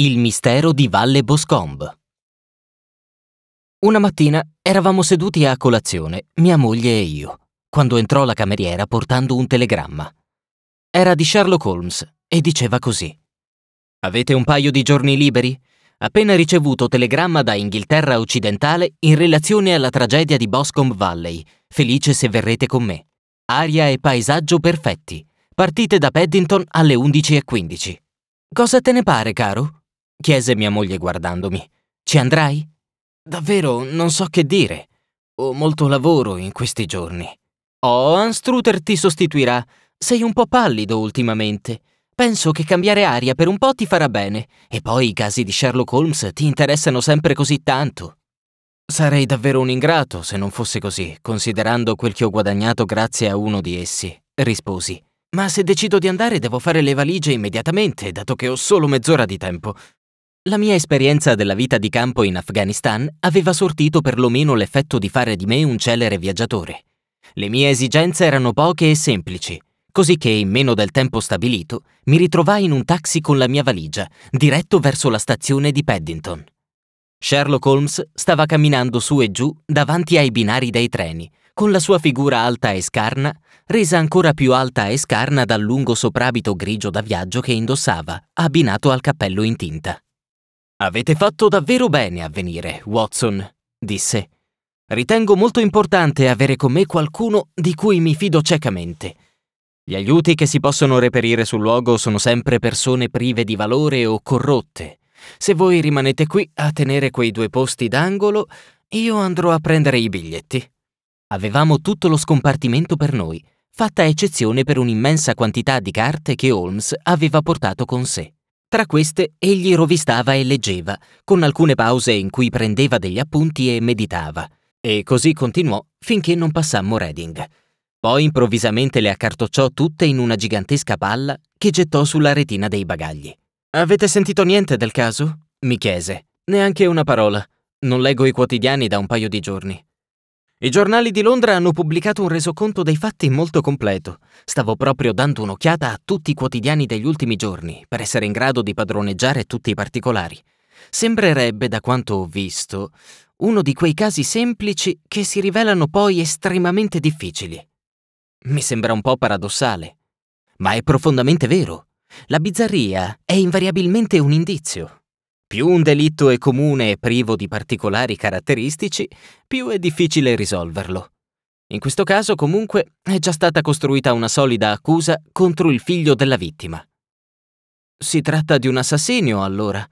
Il mistero di Valle Boscombe. Una mattina eravamo seduti a colazione, mia moglie e io, quando entrò la cameriera portando un telegramma. Era di Sherlock Holmes e diceva così. Avete un paio di giorni liberi? Appena ricevuto telegramma da Inghilterra occidentale in relazione alla tragedia di Boscombe Valley. Felice se verrete con me. Aria e paesaggio perfetti. Partite da Paddington alle 11.15. Cosa te ne pare, caro? chiese mia moglie guardandomi. Ci andrai? Davvero non so che dire. Ho molto lavoro in questi giorni. Oh, Anstruther ti sostituirà. Sei un po' pallido ultimamente. Penso che cambiare aria per un po' ti farà bene. E poi i casi di Sherlock Holmes ti interessano sempre così tanto. Sarei davvero un ingrato se non fosse così, considerando quel che ho guadagnato grazie a uno di essi, risposi. Ma se decido di andare devo fare le valigie immediatamente, dato che ho solo mezz'ora di tempo. La mia esperienza della vita di campo in Afghanistan aveva sortito perlomeno l'effetto di fare di me un celere viaggiatore. Le mie esigenze erano poche e semplici, così che in meno del tempo stabilito mi ritrovai in un taxi con la mia valigia, diretto verso la stazione di Paddington. Sherlock Holmes stava camminando su e giù davanti ai binari dei treni, con la sua figura alta e scarna, resa ancora più alta e scarna dal lungo soprabito grigio da viaggio che indossava, abbinato al cappello in tinta. Avete fatto davvero bene a venire, Watson, disse. Ritengo molto importante avere con me qualcuno di cui mi fido ciecamente. Gli aiuti che si possono reperire sul luogo sono sempre persone prive di valore o corrotte. Se voi rimanete qui a tenere quei due posti d'angolo, io andrò a prendere i biglietti. Avevamo tutto lo scompartimento per noi, fatta eccezione per un'immensa quantità di carte che Holmes aveva portato con sé. Tra queste egli rovistava e leggeva, con alcune pause in cui prendeva degli appunti e meditava. E così continuò finché non passammo Reading. Poi improvvisamente le accartocciò tutte in una gigantesca palla che gettò sulla retina dei bagagli. Avete sentito niente del caso? mi chiese. Neanche una parola. Non leggo i quotidiani da un paio di giorni. I giornali di Londra hanno pubblicato un resoconto dei fatti molto completo. Stavo proprio dando un'occhiata a tutti i quotidiani degli ultimi giorni, per essere in grado di padroneggiare tutti i particolari. Sembrerebbe, da quanto ho visto, uno di quei casi semplici che si rivelano poi estremamente difficili. Mi sembra un po' paradossale, ma è profondamente vero. La bizzarria è invariabilmente un indizio. Più un delitto è comune e privo di particolari caratteristici, più è difficile risolverlo. In questo caso, comunque, è già stata costruita una solida accusa contro il figlio della vittima. Si tratta di un assassinio, allora?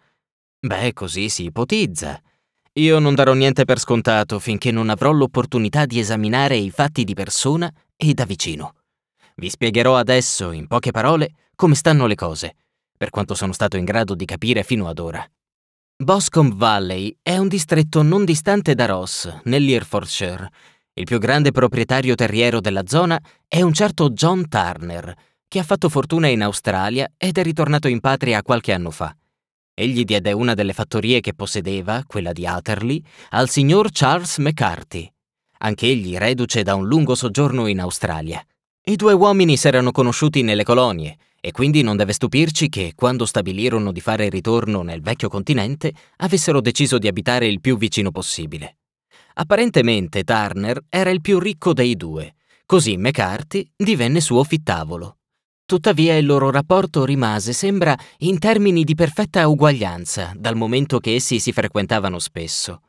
Beh, così si ipotizza. Io non darò niente per scontato finché non avrò l'opportunità di esaminare i fatti di persona e da vicino. Vi spiegherò adesso, in poche parole, come stanno le cose, per quanto sono stato in grado di capire fino ad ora. Boscombe Valley è un distretto non distante da Ross, nell'Herefordshire. Il più grande proprietario terriero della zona è un certo John Turner, che ha fatto fortuna in Australia ed è ritornato in patria qualche anno fa. Egli diede una delle fattorie che possedeva, quella di Atherley, al signor Charles McCarthy, anch'egli reduce da un lungo soggiorno in Australia. I due uomini si erano conosciuti nelle colonie e quindi non deve stupirci che, quando stabilirono di fare ritorno nel vecchio continente, avessero deciso di abitare il più vicino possibile. Apparentemente Turner era il più ricco dei due, così McCarthy divenne suo fittavolo. Tuttavia il loro rapporto rimase, sembra, in termini di perfetta uguaglianza, dal momento che essi si frequentavano spesso.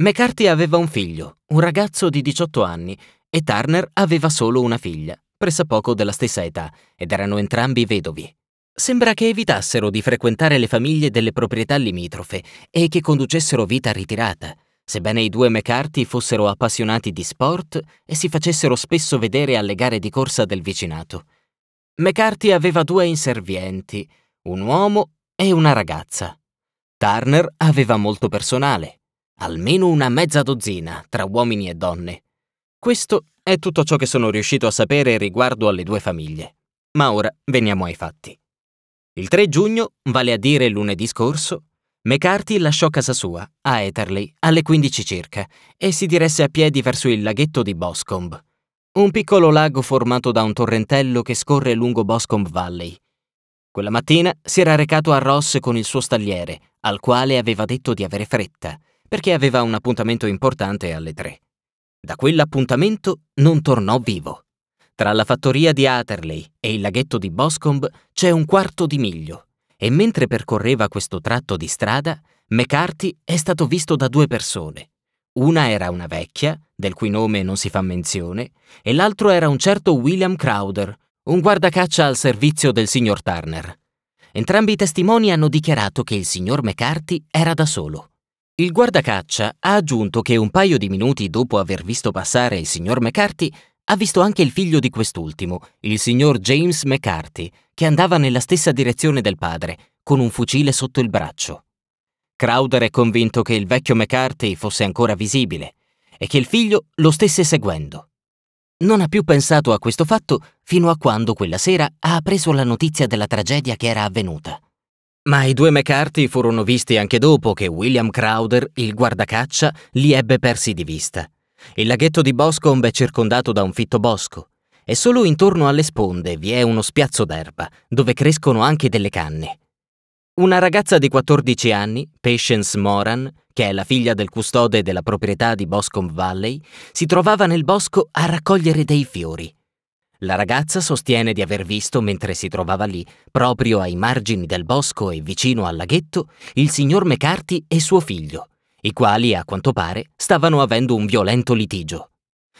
McCarthy aveva un figlio, un ragazzo di 18 anni, e Turner aveva solo una figlia, pressappoco della stessa età, ed erano entrambi vedovi. Sembra che evitassero di frequentare le famiglie delle proprietà limitrofe e che conducessero vita ritirata, sebbene i due McCarthy fossero appassionati di sport e si facessero spesso vedere alle gare di corsa del vicinato. McCarthy aveva due inservienti, un uomo e una ragazza. Turner aveva molto personale, almeno una mezza dozzina tra uomini e donne. Questo è tutto ciò che sono riuscito a sapere riguardo alle due famiglie. Ma ora veniamo ai fatti. Il 3 giugno, vale a dire lunedì scorso, McCarthy lasciò casa sua, a Etherley, alle 15 circa, e si diresse a piedi verso il laghetto di Boscombe, un piccolo lago formato da un torrentello che scorre lungo Boscombe Valley. Quella mattina si era recato a Ross con il suo stagliere, al quale aveva detto di avere fretta, perché aveva un appuntamento importante alle 3. Da quell'appuntamento non tornò vivo. Tra la fattoria di Atherley e il laghetto di Boscombe c'è un quarto di miglio e mentre percorreva questo tratto di strada, McCarthy è stato visto da due persone. Una era una vecchia, del cui nome non si fa menzione, e l'altro era un certo William Crowder, un guardacaccia al servizio del signor Turner. Entrambi i testimoni hanno dichiarato che il signor McCarthy era da solo. Il guardacaccia ha aggiunto che un paio di minuti dopo aver visto passare il signor McCarthy, ha visto anche il figlio di quest'ultimo, il signor James McCarthy, che andava nella stessa direzione del padre, con un fucile sotto il braccio. Crowder è convinto che il vecchio McCarthy fosse ancora visibile e che il figlio lo stesse seguendo. Non ha più pensato a questo fatto fino a quando quella sera ha appreso la notizia della tragedia che era avvenuta. Ma i due McCarthy furono visti anche dopo che William Crowder, il guardacaccia, li ebbe persi di vista. Il laghetto di Boscombe è circondato da un fitto bosco e solo intorno alle sponde vi è uno spiazzo d'erba dove crescono anche delle canne. Una ragazza di 14 anni, Patience Moran, che è la figlia del custode della proprietà di Boscombe Valley, si trovava nel bosco a raccogliere dei fiori. La ragazza sostiene di aver visto, mentre si trovava lì, proprio ai margini del bosco e vicino al laghetto, il signor McCarthy e suo figlio, i quali, a quanto pare, stavano avendo un violento litigio.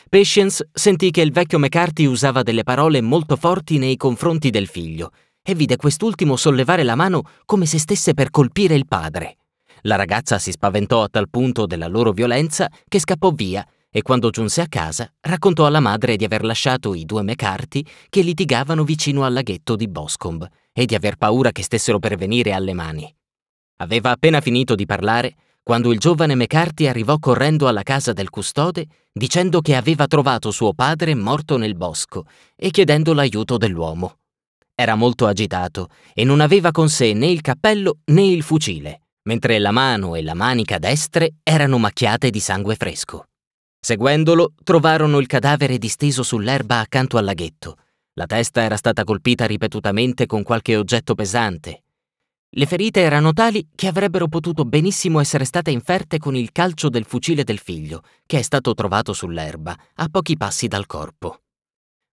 Patience sentì che il vecchio McCarthy usava delle parole molto forti nei confronti del figlio e vide quest'ultimo sollevare la mano come se stesse per colpire il padre. La ragazza si spaventò a tal punto della loro violenza che scappò via e quando giunse a casa raccontò alla madre di aver lasciato i due McCarthy che litigavano vicino al laghetto di Boscombe e di aver paura che stessero per venire alle mani. Aveva appena finito di parlare quando il giovane McCarthy arrivò correndo alla casa del custode dicendo che aveva trovato suo padre morto nel bosco e chiedendo l'aiuto dell'uomo. Era molto agitato e non aveva con sé né il cappello né il fucile, mentre la mano e la manica destre erano macchiate di sangue fresco. Seguendolo, trovarono il cadavere disteso sull'erba accanto al laghetto. La testa era stata colpita ripetutamente con qualche oggetto pesante. Le ferite erano tali che avrebbero potuto benissimo essere state inferte con il calcio del fucile del figlio, che è stato trovato sull'erba, a pochi passi dal corpo.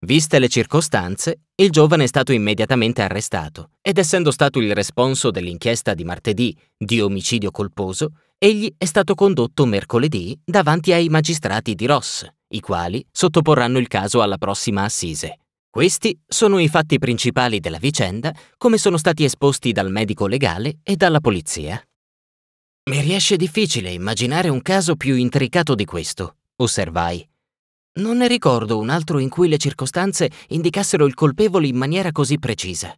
Viste le circostanze, il giovane è stato immediatamente arrestato ed essendo stato il responso dell'inchiesta di martedì di omicidio colposo, egli è stato condotto mercoledì davanti ai magistrati di Ross, i quali sottoporranno il caso alla prossima assise. Questi sono i fatti principali della vicenda, come sono stati esposti dal medico legale e dalla polizia. Mi riesce difficile immaginare un caso più intricato di questo, osservai. Non ne ricordo un altro in cui le circostanze indicassero il colpevole in maniera così precisa.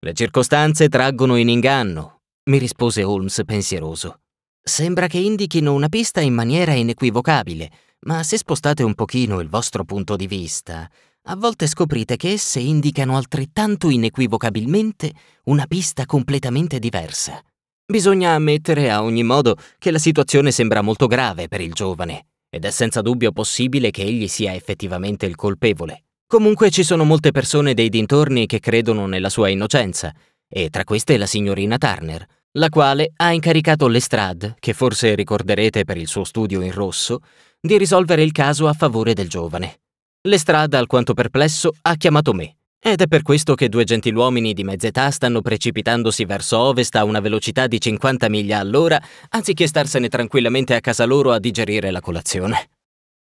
Le circostanze traggono in inganno, mi rispose Holmes pensieroso. Sembra che indichino una pista in maniera inequivocabile, ma se spostate un pochino il vostro punto di vista, a volte scoprite che esse indicano altrettanto inequivocabilmente una pista completamente diversa. Bisogna ammettere a ogni modo che la situazione sembra molto grave per il giovane, ed è senza dubbio possibile che egli sia effettivamente il colpevole. Comunque ci sono molte persone dei dintorni che credono nella sua innocenza, e tra queste la signorina Turner, la quale ha incaricato Lestrade, che forse ricorderete per il suo studio in rosso, di risolvere il caso a favore del giovane. Lestrade, alquanto perplesso, ha chiamato me. Ed è per questo che due gentiluomini di mezz'età stanno precipitandosi verso ovest a una velocità di 50 miglia all'ora, anziché starsene tranquillamente a casa loro a digerire la colazione.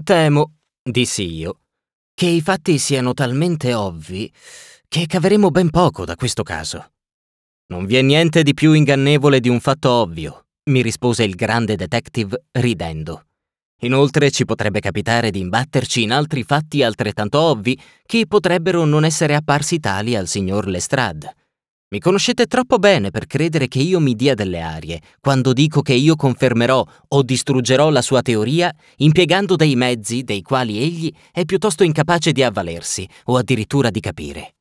Temo, dissi io, che i fatti siano talmente ovvi che caveremo ben poco da questo caso. Non vi è niente di più ingannevole di un fatto ovvio, mi rispose il grande detective ridendo. Inoltre ci potrebbe capitare di imbatterci in altri fatti altrettanto ovvi che potrebbero non essere apparsi tali al signor Lestrade. Mi conoscete troppo bene per credere che io mi dia delle arie quando dico che io confermerò o distruggerò la sua teoria impiegando dei mezzi dei quali egli è piuttosto incapace di avvalersi o addirittura di capire.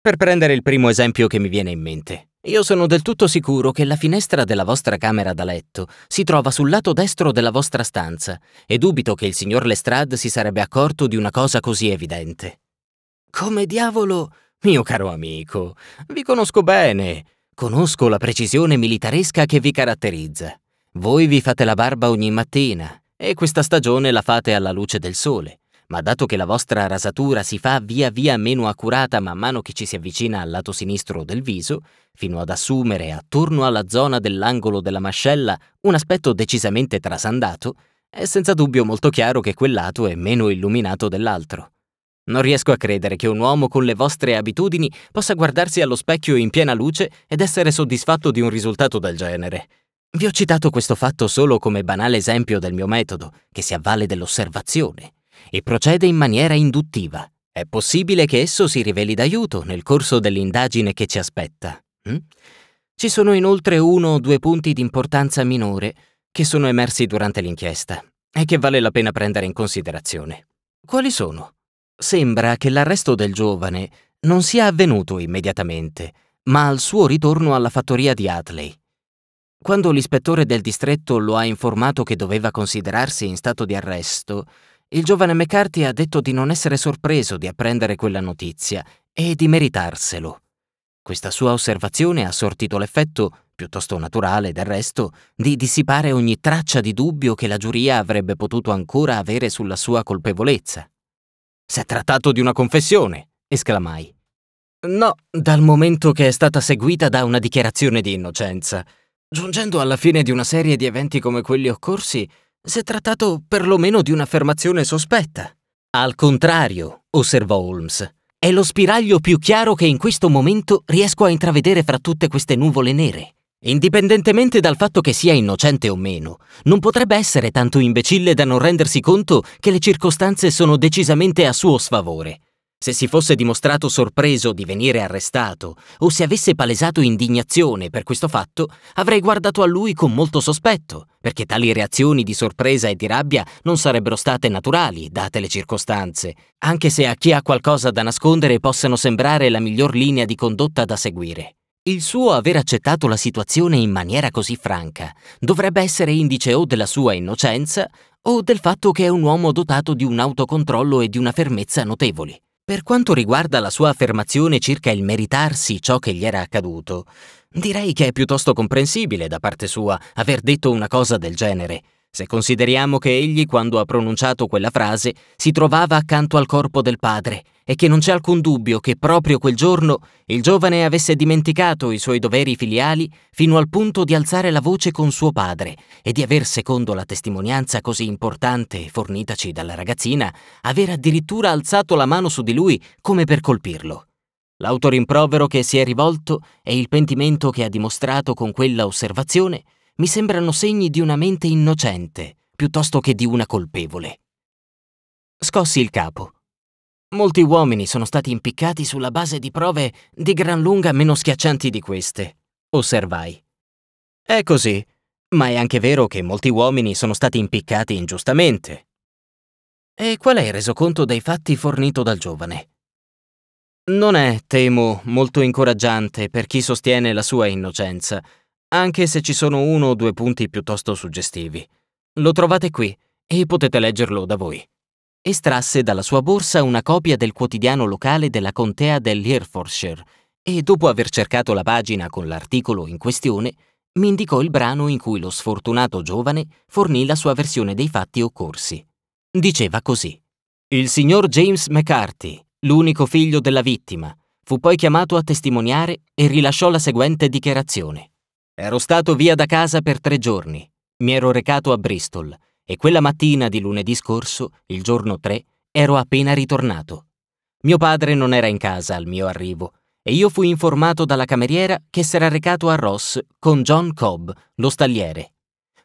Per prendere il primo esempio che mi viene in mente, io sono del tutto sicuro che la finestra della vostra camera da letto si trova sul lato destro della vostra stanza e dubito che il signor Lestrade si sarebbe accorto di una cosa così evidente. Come diavolo... Mio caro amico, vi conosco bene. Conosco la precisione militaresca che vi caratterizza. Voi vi fate la barba ogni mattina e questa stagione la fate alla luce del sole ma dato che la vostra rasatura si fa via via meno accurata man mano che ci si avvicina al lato sinistro del viso, fino ad assumere attorno alla zona dell'angolo della mascella un aspetto decisamente trasandato, è senza dubbio molto chiaro che quel lato è meno illuminato dell'altro. Non riesco a credere che un uomo con le vostre abitudini possa guardarsi allo specchio in piena luce ed essere soddisfatto di un risultato del genere. Vi ho citato questo fatto solo come banale esempio del mio metodo, che si avvale dell'osservazione e procede in maniera induttiva. È possibile che esso si riveli d'aiuto nel corso dell'indagine che ci aspetta. Hm? Ci sono inoltre uno o due punti di importanza minore che sono emersi durante l'inchiesta e che vale la pena prendere in considerazione. Quali sono? Sembra che l'arresto del giovane non sia avvenuto immediatamente, ma al suo ritorno alla fattoria di Atley. Quando l'ispettore del distretto lo ha informato che doveva considerarsi in stato di arresto, il giovane McCarthy ha detto di non essere sorpreso di apprendere quella notizia e di meritarselo. Questa sua osservazione ha sortito l'effetto, piuttosto naturale del resto, di dissipare ogni traccia di dubbio che la giuria avrebbe potuto ancora avere sulla sua colpevolezza. S'è trattato di una confessione, esclamai. No, dal momento che è stata seguita da una dichiarazione di innocenza. Giungendo alla fine di una serie di eventi come quelli occorsi, si è trattato perlomeno di un'affermazione sospetta. Al contrario, osservò Holmes, è lo spiraglio più chiaro che in questo momento riesco a intravedere fra tutte queste nuvole nere. Indipendentemente dal fatto che sia innocente o meno, non potrebbe essere tanto imbecille da non rendersi conto che le circostanze sono decisamente a suo sfavore. Se si fosse dimostrato sorpreso di venire arrestato o se avesse palesato indignazione per questo fatto, avrei guardato a lui con molto sospetto, perché tali reazioni di sorpresa e di rabbia non sarebbero state naturali, date le circostanze, anche se a chi ha qualcosa da nascondere possano sembrare la miglior linea di condotta da seguire. Il suo aver accettato la situazione in maniera così franca dovrebbe essere indice o della sua innocenza o del fatto che è un uomo dotato di un autocontrollo e di una fermezza notevoli. Per quanto riguarda la sua affermazione circa il meritarsi ciò che gli era accaduto, direi che è piuttosto comprensibile da parte sua aver detto una cosa del genere, se consideriamo che egli, quando ha pronunciato quella frase, si trovava accanto al corpo del padre è che non c'è alcun dubbio che proprio quel giorno il giovane avesse dimenticato i suoi doveri filiali fino al punto di alzare la voce con suo padre e di aver, secondo la testimonianza così importante fornitaci dalla ragazzina, aver addirittura alzato la mano su di lui come per colpirlo. L'autorimprovero che si è rivolto e il pentimento che ha dimostrato con quella osservazione mi sembrano segni di una mente innocente piuttosto che di una colpevole. Scossi il capo Molti uomini sono stati impiccati sulla base di prove di gran lunga meno schiaccianti di queste, osservai. È così, ma è anche vero che molti uomini sono stati impiccati ingiustamente. E qual è il resoconto dei fatti fornito dal giovane? Non è, temo, molto incoraggiante per chi sostiene la sua innocenza, anche se ci sono uno o due punti piuttosto suggestivi. Lo trovate qui e potete leggerlo da voi. Estrasse dalla sua borsa una copia del quotidiano locale della contea dell'Herefordshire e, dopo aver cercato la pagina con l'articolo in questione, mi indicò il brano in cui lo sfortunato giovane fornì la sua versione dei fatti occorsi. Diceva così: Il signor James McCarthy, l'unico figlio della vittima, fu poi chiamato a testimoniare e rilasciò la seguente dichiarazione. Ero stato via da casa per tre giorni. Mi ero recato a Bristol e quella mattina di lunedì scorso, il giorno 3, ero appena ritornato. Mio padre non era in casa al mio arrivo e io fui informato dalla cameriera che s'era recato a Ross con John Cobb, lo stagliere.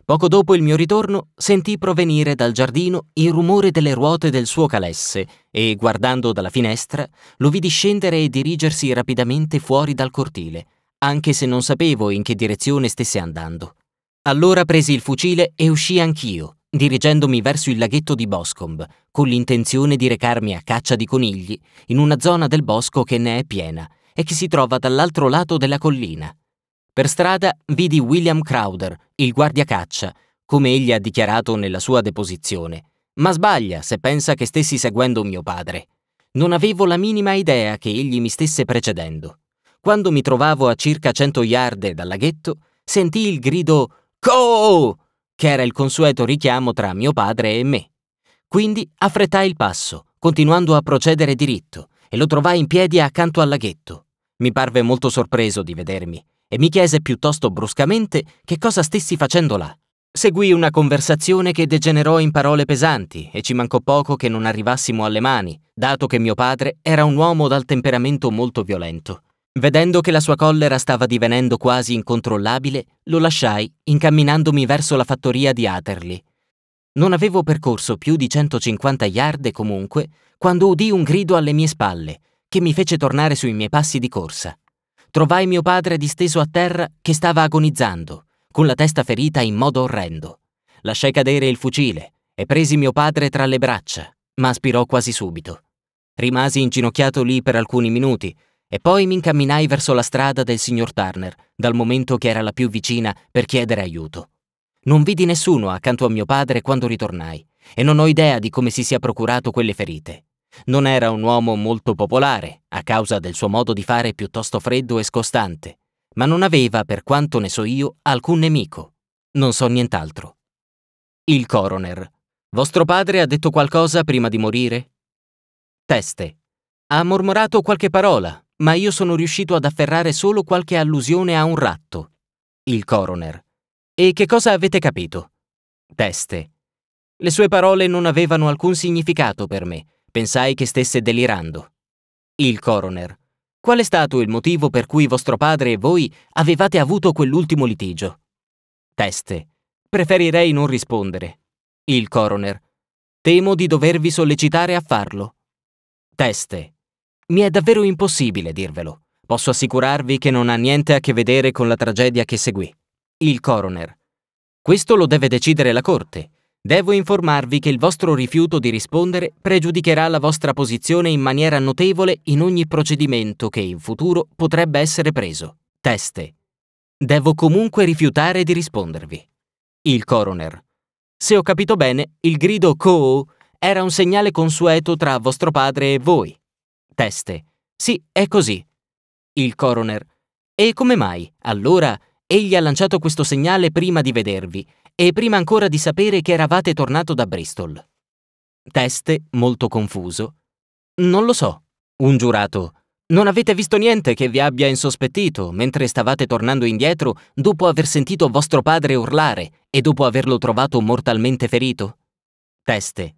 Poco dopo il mio ritorno sentì provenire dal giardino il rumore delle ruote del suo calesse e, guardando dalla finestra, lo vidi scendere e dirigersi rapidamente fuori dal cortile, anche se non sapevo in che direzione stesse andando. Allora presi il fucile e uscì anch'io, dirigendomi verso il laghetto di Boscombe, con l'intenzione di recarmi a caccia di conigli, in una zona del bosco che ne è piena e che si trova dall'altro lato della collina. Per strada vidi William Crowder, il guardiacaccia, come egli ha dichiarato nella sua deposizione, ma sbaglia se pensa che stessi seguendo mio padre. Non avevo la minima idea che egli mi stesse precedendo. Quando mi trovavo a circa 100 yard dal laghetto, sentii il grido «Coo!» che era il consueto richiamo tra mio padre e me. Quindi affrettai il passo, continuando a procedere diritto, e lo trovai in piedi accanto al laghetto. Mi parve molto sorpreso di vedermi e mi chiese piuttosto bruscamente che cosa stessi facendo là. Seguì una conversazione che degenerò in parole pesanti e ci mancò poco che non arrivassimo alle mani, dato che mio padre era un uomo dal temperamento molto violento. Vedendo che la sua collera stava divenendo quasi incontrollabile, lo lasciai, incamminandomi verso la fattoria di Aterly. Non avevo percorso più di 150 yard comunque, quando udì un grido alle mie spalle, che mi fece tornare sui miei passi di corsa. Trovai mio padre disteso a terra che stava agonizzando, con la testa ferita in modo orrendo. Lasciai cadere il fucile e presi mio padre tra le braccia, ma aspirò quasi subito. Rimasi inginocchiato lì per alcuni minuti, e poi mi incamminai verso la strada del signor Turner, dal momento che era la più vicina, per chiedere aiuto. Non vidi nessuno accanto a mio padre quando ritornai, e non ho idea di come si sia procurato quelle ferite. Non era un uomo molto popolare, a causa del suo modo di fare piuttosto freddo e scostante, ma non aveva, per quanto ne so io, alcun nemico. Non so nient'altro. Il coroner. Vostro padre ha detto qualcosa prima di morire? Teste. Ha mormorato qualche parola, ma io sono riuscito ad afferrare solo qualche allusione a un ratto. Il coroner. E che cosa avete capito? Teste. Le sue parole non avevano alcun significato per me. Pensai che stesse delirando. Il coroner. Qual è stato il motivo per cui vostro padre e voi avevate avuto quell'ultimo litigio? Teste. Preferirei non rispondere. Il coroner. Temo di dovervi sollecitare a farlo. Teste. Mi è davvero impossibile dirvelo. Posso assicurarvi che non ha niente a che vedere con la tragedia che seguì. Il coroner. Questo lo deve decidere la Corte. Devo informarvi che il vostro rifiuto di rispondere pregiudicherà la vostra posizione in maniera notevole in ogni procedimento che in futuro potrebbe essere preso. Teste. Devo comunque rifiutare di rispondervi. Il coroner. Se ho capito bene, il grido CO era un segnale consueto tra vostro padre e voi. Teste. Sì, è così. Il coroner. E come mai, allora, egli ha lanciato questo segnale prima di vedervi e prima ancora di sapere che eravate tornato da Bristol? Teste, molto confuso. Non lo so. Un giurato. Non avete visto niente che vi abbia insospettito mentre stavate tornando indietro dopo aver sentito vostro padre urlare e dopo averlo trovato mortalmente ferito? Teste.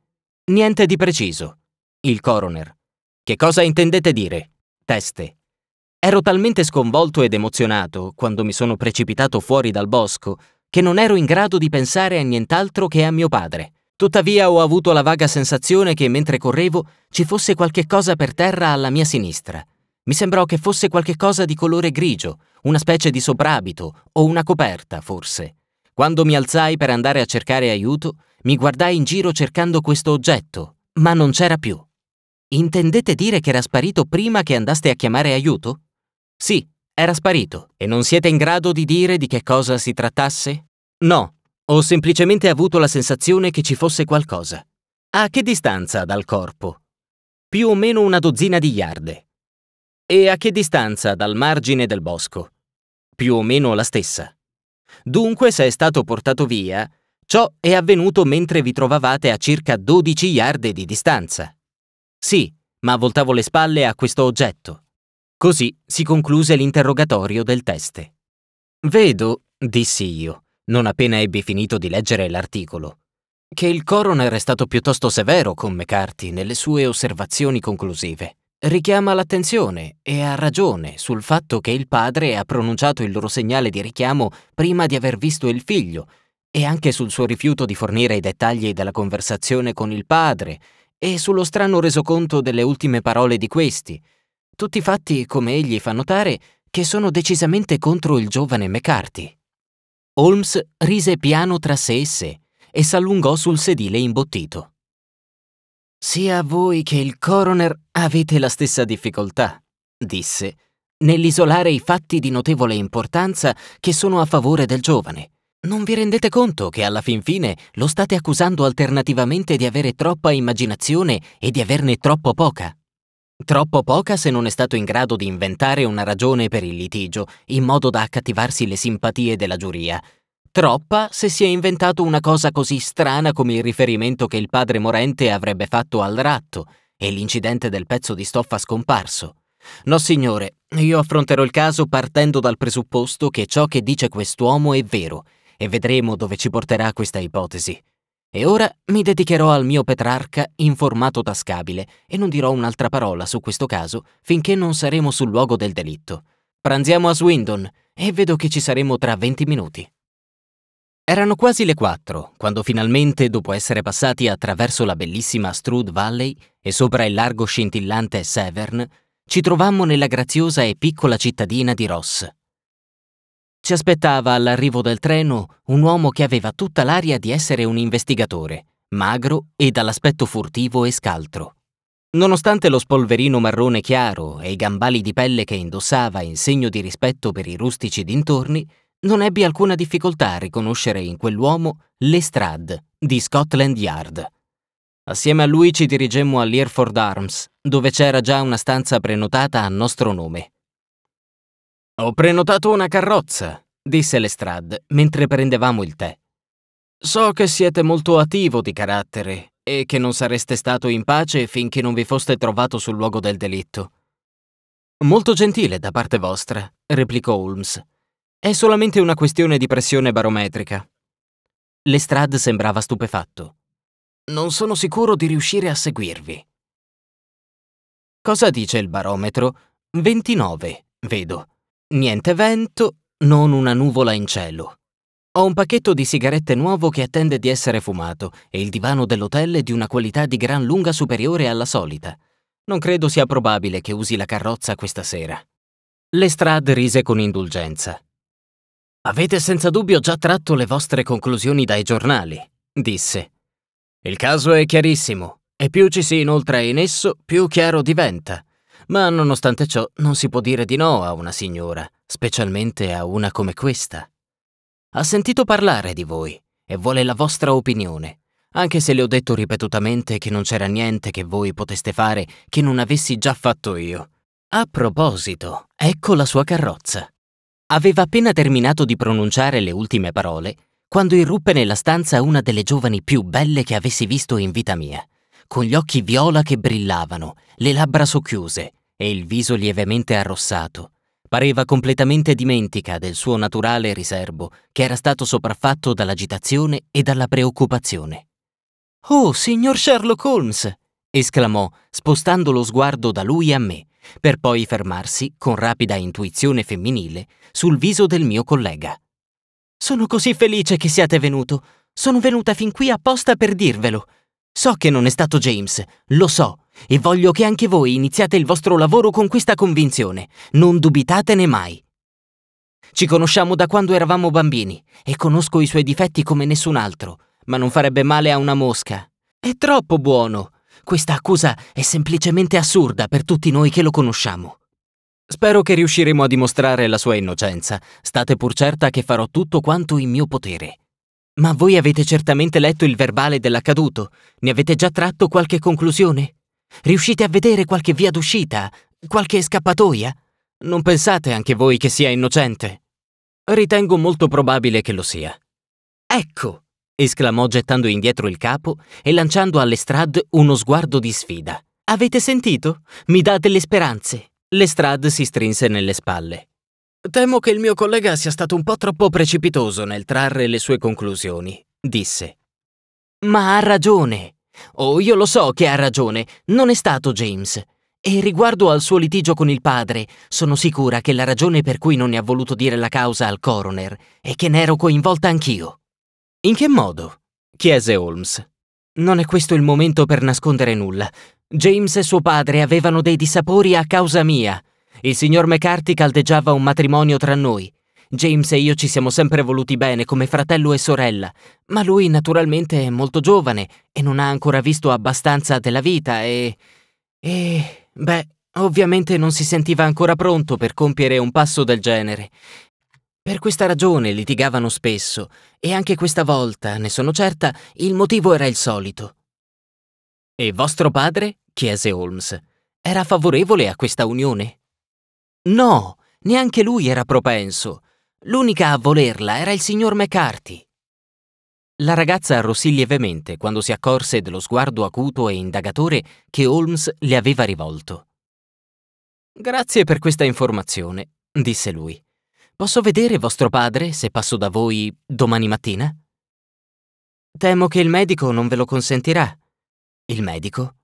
Niente di preciso. Il coroner. Che cosa intendete dire? Teste. Ero talmente sconvolto ed emozionato quando mi sono precipitato fuori dal bosco che non ero in grado di pensare a nient'altro che a mio padre. Tuttavia ho avuto la vaga sensazione che mentre correvo ci fosse qualche cosa per terra alla mia sinistra. Mi sembrò che fosse qualche cosa di colore grigio, una specie di soprabito o una coperta, forse. Quando mi alzai per andare a cercare aiuto, mi guardai in giro cercando questo oggetto, ma non c'era più. Intendete dire che era sparito prima che andaste a chiamare aiuto? Sì, era sparito. E non siete in grado di dire di che cosa si trattasse? No, ho semplicemente avuto la sensazione che ci fosse qualcosa. A che distanza dal corpo? Più o meno una dozzina di yard. E a che distanza dal margine del bosco? Più o meno la stessa. Dunque, se è stato portato via, ciò è avvenuto mentre vi trovavate a circa 12 yard di distanza. Sì, ma voltavo le spalle a questo oggetto. Così si concluse l'interrogatorio del teste. Vedo, dissi io, non appena ebbi finito di leggere l'articolo, che il coroner è stato piuttosto severo con McCarthy nelle sue osservazioni conclusive. Richiama l'attenzione e ha ragione sul fatto che il padre ha pronunciato il loro segnale di richiamo prima di aver visto il figlio e anche sul suo rifiuto di fornire i dettagli della conversazione con il padre e sullo strano resoconto delle ultime parole di questi, tutti fatti, come egli fa notare, che sono decisamente contro il giovane McCarthy. Holmes rise piano tra sé e sé e s'allungò sul sedile imbottito. Sia voi che il coroner avete la stessa difficoltà, disse, nell'isolare i fatti di notevole importanza che sono a favore del giovane. Non vi rendete conto che alla fin fine lo state accusando alternativamente di avere troppa immaginazione e di averne troppo poca? Troppo poca se non è stato in grado di inventare una ragione per il litigio, in modo da accattivarsi le simpatie della giuria. Troppa se si è inventato una cosa così strana come il riferimento che il padre morente avrebbe fatto al ratto e l'incidente del pezzo di stoffa scomparso. No, signore, io affronterò il caso partendo dal presupposto che ciò che dice quest'uomo è vero e vedremo dove ci porterà questa ipotesi. E ora mi dedicherò al mio Petrarca in formato tascabile e non dirò un'altra parola su questo caso finché non saremo sul luogo del delitto. Pranziamo a Swindon e vedo che ci saremo tra 20 minuti. Erano quasi le quattro quando finalmente, dopo essere passati attraverso la bellissima Strood Valley e sopra il largo scintillante Severn, ci trovammo nella graziosa e piccola cittadina di Ross. Ci aspettava all'arrivo del treno un uomo che aveva tutta l'aria di essere un investigatore, magro e dall'aspetto furtivo e scaltro. Nonostante lo spolverino marrone chiaro e i gambali di pelle che indossava in segno di rispetto per i rustici dintorni, non ebbi alcuna difficoltà a riconoscere in quell'uomo l'Estrad di Scotland Yard. Assieme a lui ci dirigemmo all'Earford Arms, dove c'era già una stanza prenotata a nostro nome. Ho prenotato una carrozza, disse Lestrade mentre prendevamo il tè. So che siete molto attivo di carattere e che non sareste stato in pace finché non vi foste trovato sul luogo del delitto. Molto gentile da parte vostra, replicò Holmes. È solamente una questione di pressione barometrica. Lestrade sembrava stupefatto. Non sono sicuro di riuscire a seguirvi. Cosa dice il barometro? 29, vedo Niente vento, non una nuvola in cielo. Ho un pacchetto di sigarette nuovo che attende di essere fumato e il divano dell'hotel è di una qualità di gran lunga superiore alla solita. Non credo sia probabile che usi la carrozza questa sera. Lestrade rise con indulgenza. Avete senza dubbio già tratto le vostre conclusioni dai giornali, disse. Il caso è chiarissimo, e più ci si inoltra in esso, più chiaro diventa ma nonostante ciò non si può dire di no a una signora, specialmente a una come questa. Ha sentito parlare di voi e vuole la vostra opinione, anche se le ho detto ripetutamente che non c'era niente che voi poteste fare che non avessi già fatto io. A proposito, ecco la sua carrozza. Aveva appena terminato di pronunciare le ultime parole quando irruppe nella stanza una delle giovani più belle che avessi visto in vita mia con gli occhi viola che brillavano, le labbra socchiuse e il viso lievemente arrossato. Pareva completamente dimentica del suo naturale riserbo, che era stato sopraffatto dall'agitazione e dalla preoccupazione. Oh, signor Sherlock Holmes! esclamò, spostando lo sguardo da lui a me, per poi fermarsi, con rapida intuizione femminile, sul viso del mio collega. Sono così felice che siate venuto. Sono venuta fin qui apposta per dirvelo. So che non è stato James, lo so, e voglio che anche voi iniziate il vostro lavoro con questa convinzione, non dubitatene mai. Ci conosciamo da quando eravamo bambini e conosco i suoi difetti come nessun altro, ma non farebbe male a una mosca. È troppo buono. Questa accusa è semplicemente assurda per tutti noi che lo conosciamo. Spero che riusciremo a dimostrare la sua innocenza. State pur certa che farò tutto quanto in mio potere. Ma voi avete certamente letto il verbale dell'accaduto, ne avete già tratto qualche conclusione? Riuscite a vedere qualche via d'uscita, qualche scappatoia? Non pensate anche voi che sia innocente? Ritengo molto probabile che lo sia. Ecco! esclamò gettando indietro il capo e lanciando all'Estrad uno sguardo di sfida. Avete sentito? Mi date le speranze. Lestrade si strinse nelle spalle. Temo che il mio collega sia stato un po' troppo precipitoso nel trarre le sue conclusioni, disse. Ma ha ragione. Oh, io lo so che ha ragione. Non è stato James. E riguardo al suo litigio con il padre, sono sicura che la ragione per cui non ne ha voluto dire la causa al coroner è che ne ero coinvolta anch'io. In che modo? chiese Holmes. Non è questo il momento per nascondere nulla. James e suo padre avevano dei dissapori a causa mia. Il signor McCarthy caldeggiava un matrimonio tra noi. James e io ci siamo sempre voluti bene come fratello e sorella, ma lui naturalmente è molto giovane e non ha ancora visto abbastanza della vita e... e... beh, ovviamente non si sentiva ancora pronto per compiere un passo del genere. Per questa ragione litigavano spesso e anche questa volta, ne sono certa, il motivo era il solito. E vostro padre? chiese Holmes. Era favorevole a questa unione? No, neanche lui era propenso. L'unica a volerla era il signor McCarthy. La ragazza arrossì lievemente quando si accorse dello sguardo acuto e indagatore che Holmes le aveva rivolto. Grazie per questa informazione, disse lui. Posso vedere vostro padre se passo da voi domani mattina? Temo che il medico non ve lo consentirà. Il medico?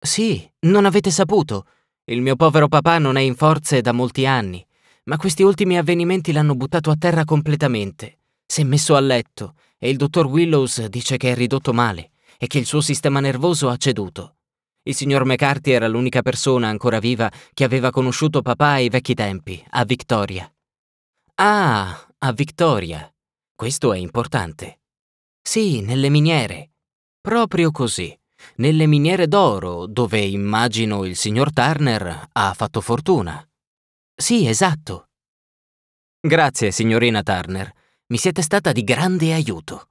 Sì, non avete saputo. Il mio povero papà non è in forze da molti anni, ma questi ultimi avvenimenti l'hanno buttato a terra completamente. Si è messo a letto e il dottor Willows dice che è ridotto male e che il suo sistema nervoso ha ceduto. Il signor McCarthy era l'unica persona ancora viva che aveva conosciuto papà ai vecchi tempi, a Victoria. Ah, a Victoria. Questo è importante. Sì, nelle miniere. Proprio così nelle miniere d'oro, dove immagino il signor Turner ha fatto fortuna. Sì, esatto. Grazie, signorina Turner. Mi siete stata di grande aiuto.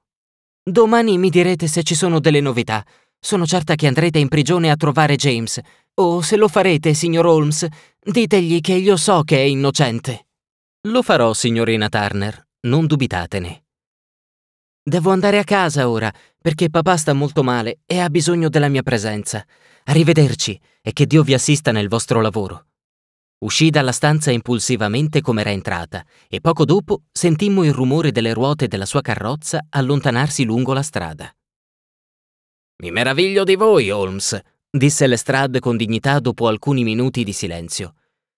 Domani mi direte se ci sono delle novità. Sono certa che andrete in prigione a trovare James. O se lo farete, signor Holmes, ditegli che io so che è innocente. Lo farò, signorina Turner. Non dubitatene. Devo andare a casa ora, perché papà sta molto male e ha bisogno della mia presenza. Arrivederci e che Dio vi assista nel vostro lavoro. Uscì dalla stanza impulsivamente come era entrata e poco dopo sentimmo il rumore delle ruote della sua carrozza allontanarsi lungo la strada. Mi meraviglio di voi, Holmes, disse Lestrade con dignità dopo alcuni minuti di silenzio.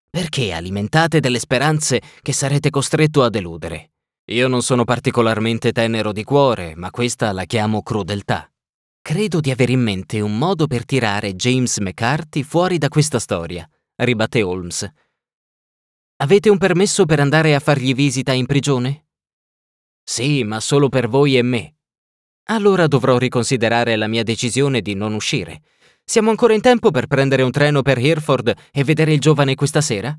Perché alimentate delle speranze che sarete costretto a deludere? Io non sono particolarmente tenero di cuore, ma questa la chiamo crudeltà. Credo di avere in mente un modo per tirare James McCarthy fuori da questa storia, ribatte Holmes. Avete un permesso per andare a fargli visita in prigione? Sì, ma solo per voi e me. Allora dovrò riconsiderare la mia decisione di non uscire. Siamo ancora in tempo per prendere un treno per Hereford e vedere il giovane questa sera?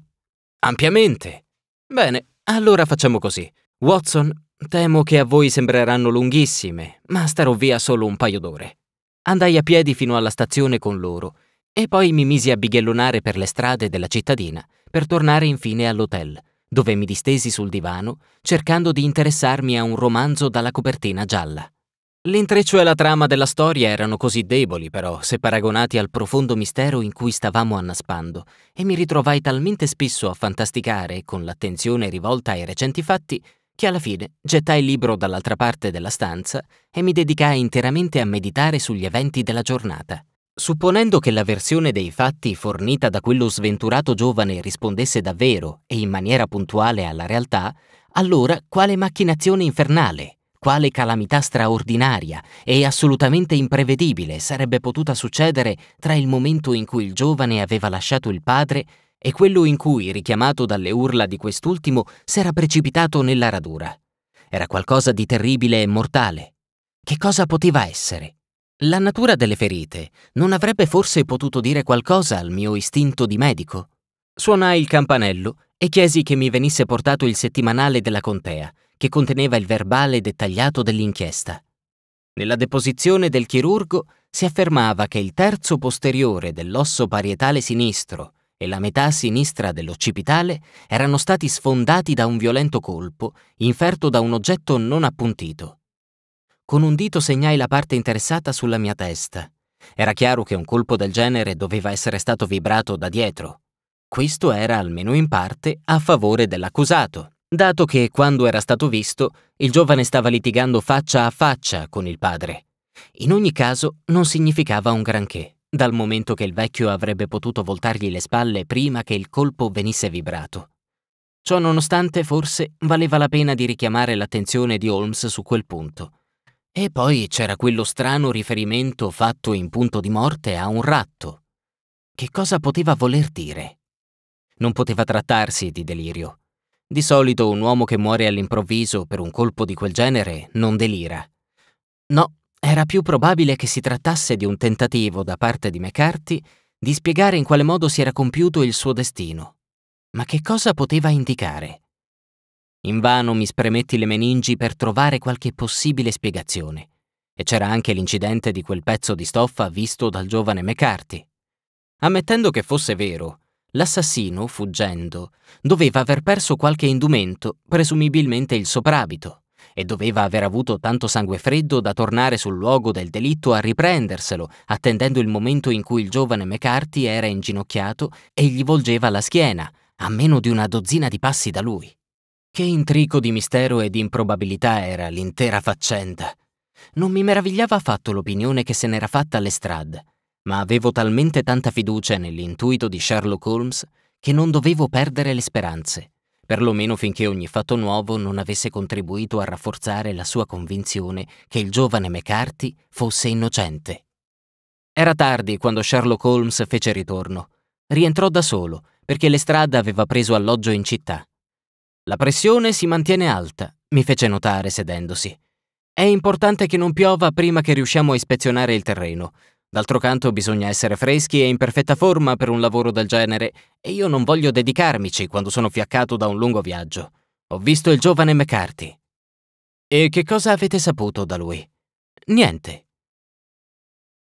Ampiamente. Bene, allora facciamo così. Watson, temo che a voi sembreranno lunghissime, ma starò via solo un paio d'ore. Andai a piedi fino alla stazione con loro e poi mi misi a bighellonare per le strade della cittadina per tornare infine all'hotel, dove mi distesi sul divano cercando di interessarmi a un romanzo dalla copertina gialla. L'intreccio e la trama della storia erano così deboli, però, se paragonati al profondo mistero in cui stavamo annaspando, e mi ritrovai talmente spesso a fantasticare, con l'attenzione rivolta ai recenti fatti, che alla fine gettai il libro dall'altra parte della stanza e mi dedicai interamente a meditare sugli eventi della giornata. Supponendo che la versione dei fatti fornita da quello sventurato giovane rispondesse davvero e in maniera puntuale alla realtà, allora quale macchinazione infernale, quale calamità straordinaria e assolutamente imprevedibile sarebbe potuta succedere tra il momento in cui il giovane aveva lasciato il padre e quello in cui, richiamato dalle urla di quest'ultimo, s'era precipitato nella radura. Era qualcosa di terribile e mortale. Che cosa poteva essere? La natura delle ferite non avrebbe forse potuto dire qualcosa al mio istinto di medico? Suonai il campanello e chiesi che mi venisse portato il settimanale della contea, che conteneva il verbale dettagliato dell'inchiesta. Nella deposizione del chirurgo si affermava che il terzo posteriore dell'osso parietale sinistro e la metà sinistra dell'occipitale erano stati sfondati da un violento colpo inferto da un oggetto non appuntito. Con un dito segnai la parte interessata sulla mia testa. Era chiaro che un colpo del genere doveva essere stato vibrato da dietro. Questo era almeno in parte a favore dell'accusato, dato che quando era stato visto il giovane stava litigando faccia a faccia con il padre. In ogni caso non significava un granché dal momento che il vecchio avrebbe potuto voltargli le spalle prima che il colpo venisse vibrato. Ciò nonostante, forse, valeva la pena di richiamare l'attenzione di Holmes su quel punto. E poi c'era quello strano riferimento fatto in punto di morte a un ratto. Che cosa poteva voler dire? Non poteva trattarsi di delirio. Di solito un uomo che muore all'improvviso per un colpo di quel genere non delira. No, era più probabile che si trattasse di un tentativo da parte di McCarthy di spiegare in quale modo si era compiuto il suo destino. Ma che cosa poteva indicare? Invano mi spremetti le meningi per trovare qualche possibile spiegazione. E c'era anche l'incidente di quel pezzo di stoffa visto dal giovane McCarthy. Ammettendo che fosse vero, l'assassino, fuggendo, doveva aver perso qualche indumento, presumibilmente il soprabito e doveva aver avuto tanto sangue freddo da tornare sul luogo del delitto a riprenderselo, attendendo il momento in cui il giovane McCarthy era inginocchiato e gli volgeva la schiena, a meno di una dozzina di passi da lui. Che intrico di mistero e di improbabilità era l'intera faccenda. Non mi meravigliava affatto l'opinione che se n'era fatta all'Estrad, ma avevo talmente tanta fiducia nell'intuito di Sherlock Holmes che non dovevo perdere le speranze perlomeno finché ogni fatto nuovo non avesse contribuito a rafforzare la sua convinzione che il giovane McCarthy fosse innocente. Era tardi quando Sherlock Holmes fece ritorno. Rientrò da solo, perché Lestrada aveva preso alloggio in città. La pressione si mantiene alta, mi fece notare sedendosi. È importante che non piova prima che riusciamo a ispezionare il terreno. D'altro canto bisogna essere freschi e in perfetta forma per un lavoro del genere, e io non voglio dedicarmici quando sono fiaccato da un lungo viaggio. Ho visto il giovane McCarthy. E che cosa avete saputo da lui? Niente.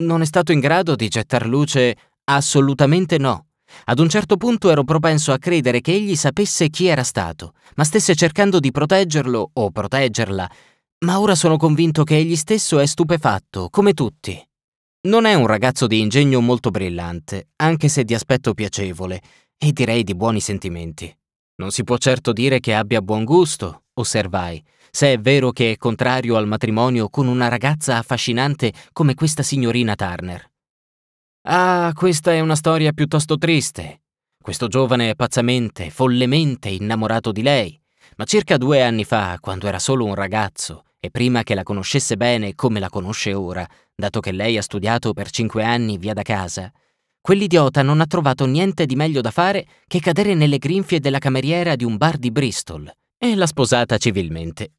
Non è stato in grado di gettar luce? Assolutamente no. Ad un certo punto ero propenso a credere che egli sapesse chi era stato, ma stesse cercando di proteggerlo o proteggerla, ma ora sono convinto che egli stesso è stupefatto, come tutti. Non è un ragazzo di ingegno molto brillante, anche se di aspetto piacevole e direi di buoni sentimenti. Non si può certo dire che abbia buon gusto, osservai, se è vero che è contrario al matrimonio con una ragazza affascinante come questa signorina Turner. Ah, questa è una storia piuttosto triste. Questo giovane è pazzamente, follemente innamorato di lei, ma circa due anni fa, quando era solo un ragazzo, e prima che la conoscesse bene come la conosce ora, dato che lei ha studiato per cinque anni via da casa, quell'idiota non ha trovato niente di meglio da fare che cadere nelle grinfie della cameriera di un bar di Bristol e l'ha sposata civilmente.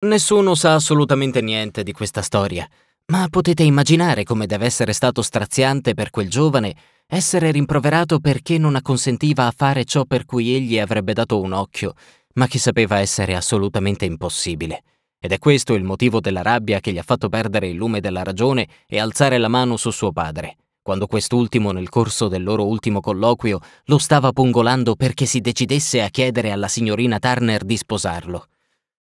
Nessuno sa assolutamente niente di questa storia, ma potete immaginare come deve essere stato straziante per quel giovane essere rimproverato perché non acconsentiva a fare ciò per cui egli avrebbe dato un occhio, ma che sapeva essere assolutamente impossibile. Ed è questo il motivo della rabbia che gli ha fatto perdere il lume della ragione e alzare la mano su suo padre, quando quest'ultimo nel corso del loro ultimo colloquio lo stava pungolando perché si decidesse a chiedere alla signorina Turner di sposarlo.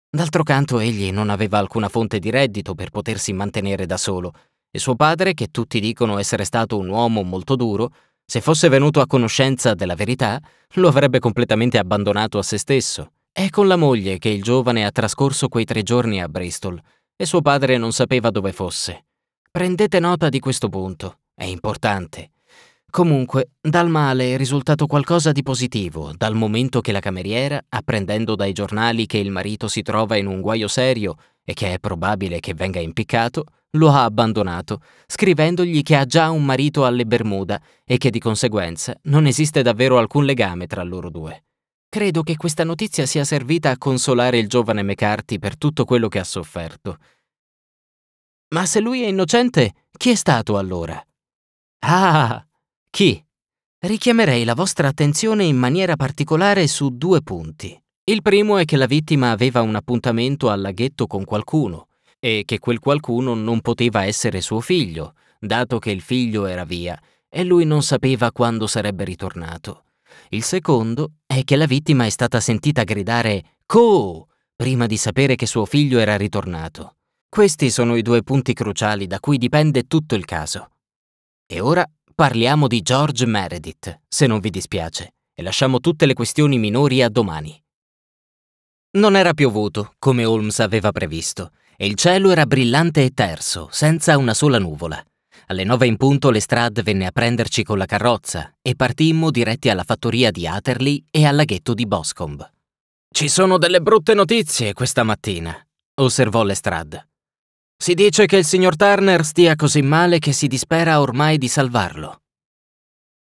D'altro canto egli non aveva alcuna fonte di reddito per potersi mantenere da solo, e suo padre, che tutti dicono essere stato un uomo molto duro, se fosse venuto a conoscenza della verità, lo avrebbe completamente abbandonato a se stesso. È con la moglie che il giovane ha trascorso quei tre giorni a Bristol e suo padre non sapeva dove fosse. Prendete nota di questo punto, è importante. Comunque, dal male è risultato qualcosa di positivo dal momento che la cameriera, apprendendo dai giornali che il marito si trova in un guaio serio e che è probabile che venga impiccato, lo ha abbandonato, scrivendogli che ha già un marito alle Bermuda e che di conseguenza non esiste davvero alcun legame tra loro due. Credo che questa notizia sia servita a consolare il giovane McCarthy per tutto quello che ha sofferto. Ma se lui è innocente, chi è stato allora? Ah, chi? Richiamerei la vostra attenzione in maniera particolare su due punti. Il primo è che la vittima aveva un appuntamento al laghetto con qualcuno e che quel qualcuno non poteva essere suo figlio, dato che il figlio era via e lui non sapeva quando sarebbe ritornato. Il secondo è che la vittima è stata sentita gridare Co! prima di sapere che suo figlio era ritornato. Questi sono i due punti cruciali da cui dipende tutto il caso. E ora parliamo di George Meredith, se non vi dispiace, e lasciamo tutte le questioni minori a domani. Non era piovuto, come Holmes aveva previsto, e il cielo era brillante e terso, senza una sola nuvola. Alle nove in punto Lestrade venne a prenderci con la carrozza e partimmo diretti alla fattoria di Aterli e al laghetto di Boscomb. Ci sono delle brutte notizie questa mattina, osservò Lestrade. Si dice che il signor Turner stia così male che si dispera ormai di salvarlo.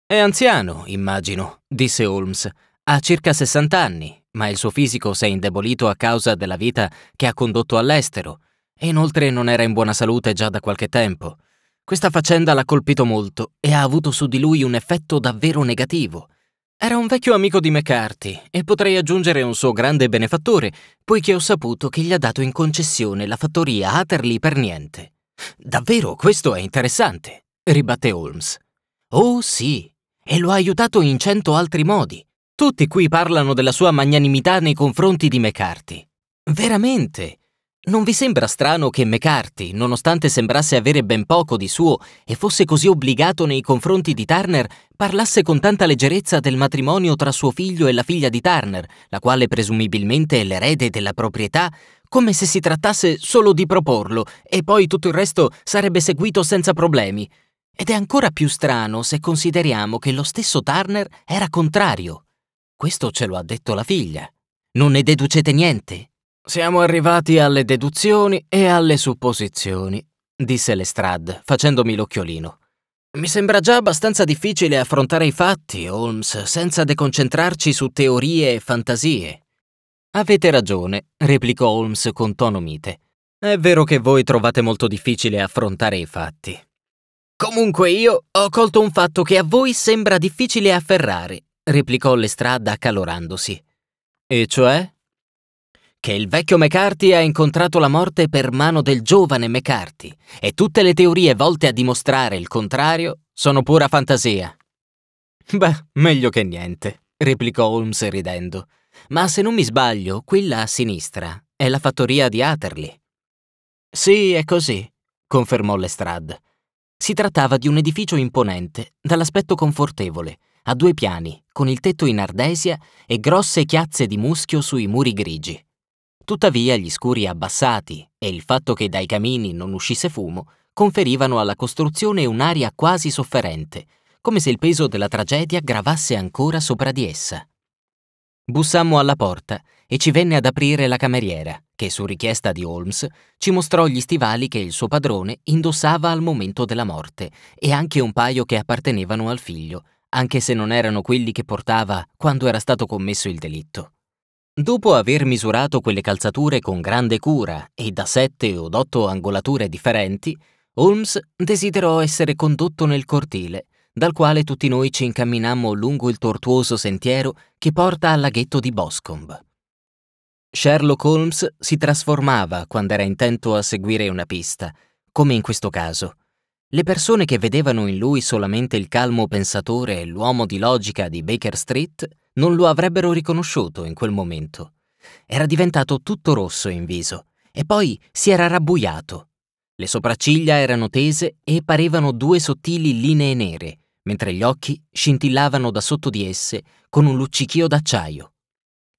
È anziano, immagino, disse Holmes. Ha circa 60 anni, ma il suo fisico si è indebolito a causa della vita che ha condotto all'estero e inoltre non era in buona salute già da qualche tempo. Questa faccenda l'ha colpito molto e ha avuto su di lui un effetto davvero negativo. Era un vecchio amico di McCarthy e potrei aggiungere un suo grande benefattore, poiché ho saputo che gli ha dato in concessione la fattoria Atherley per niente. Davvero, questo è interessante, ribatte Holmes. Oh sì, e lo ha aiutato in cento altri modi. Tutti qui parlano della sua magnanimità nei confronti di McCarthy. Veramente, non vi sembra strano che McCarthy, nonostante sembrasse avere ben poco di suo e fosse così obbligato nei confronti di Turner, parlasse con tanta leggerezza del matrimonio tra suo figlio e la figlia di Turner, la quale presumibilmente è l'erede della proprietà, come se si trattasse solo di proporlo e poi tutto il resto sarebbe seguito senza problemi. Ed è ancora più strano se consideriamo che lo stesso Turner era contrario. Questo ce lo ha detto la figlia. Non ne deducete niente? Siamo arrivati alle deduzioni e alle supposizioni, disse Lestrade, facendomi l'occhiolino. Mi sembra già abbastanza difficile affrontare i fatti, Holmes, senza deconcentrarci su teorie e fantasie. Avete ragione, replicò Holmes con tono mite. È vero che voi trovate molto difficile affrontare i fatti. Comunque io ho colto un fatto che a voi sembra difficile afferrare, replicò Lestrade accalorandosi. E cioè? che il vecchio McCarthy ha incontrato la morte per mano del giovane McCarthy e tutte le teorie volte a dimostrare il contrario sono pura fantasia. Beh, meglio che niente, replicò Holmes ridendo. Ma se non mi sbaglio, quella a sinistra è la fattoria di Atherley. Sì, è così, confermò Lestrade. Si trattava di un edificio imponente, dall'aspetto confortevole, a due piani, con il tetto in ardesia e grosse chiazze di muschio sui muri grigi. Tuttavia gli scuri abbassati e il fatto che dai camini non uscisse fumo conferivano alla costruzione un'aria quasi sofferente, come se il peso della tragedia gravasse ancora sopra di essa. Bussammo alla porta e ci venne ad aprire la cameriera, che su richiesta di Holmes ci mostrò gli stivali che il suo padrone indossava al momento della morte e anche un paio che appartenevano al figlio, anche se non erano quelli che portava quando era stato commesso il delitto. Dopo aver misurato quelle calzature con grande cura e da sette od otto angolature differenti, Holmes desiderò essere condotto nel cortile, dal quale tutti noi ci incamminammo lungo il tortuoso sentiero che porta al laghetto di Boscombe. Sherlock Holmes si trasformava quando era intento a seguire una pista, come in questo caso. Le persone che vedevano in lui solamente il calmo pensatore e l'uomo di logica di Baker Street non lo avrebbero riconosciuto in quel momento. Era diventato tutto rosso in viso e poi si era rabbuiato. Le sopracciglia erano tese e parevano due sottili linee nere, mentre gli occhi scintillavano da sotto di esse con un luccichio d'acciaio.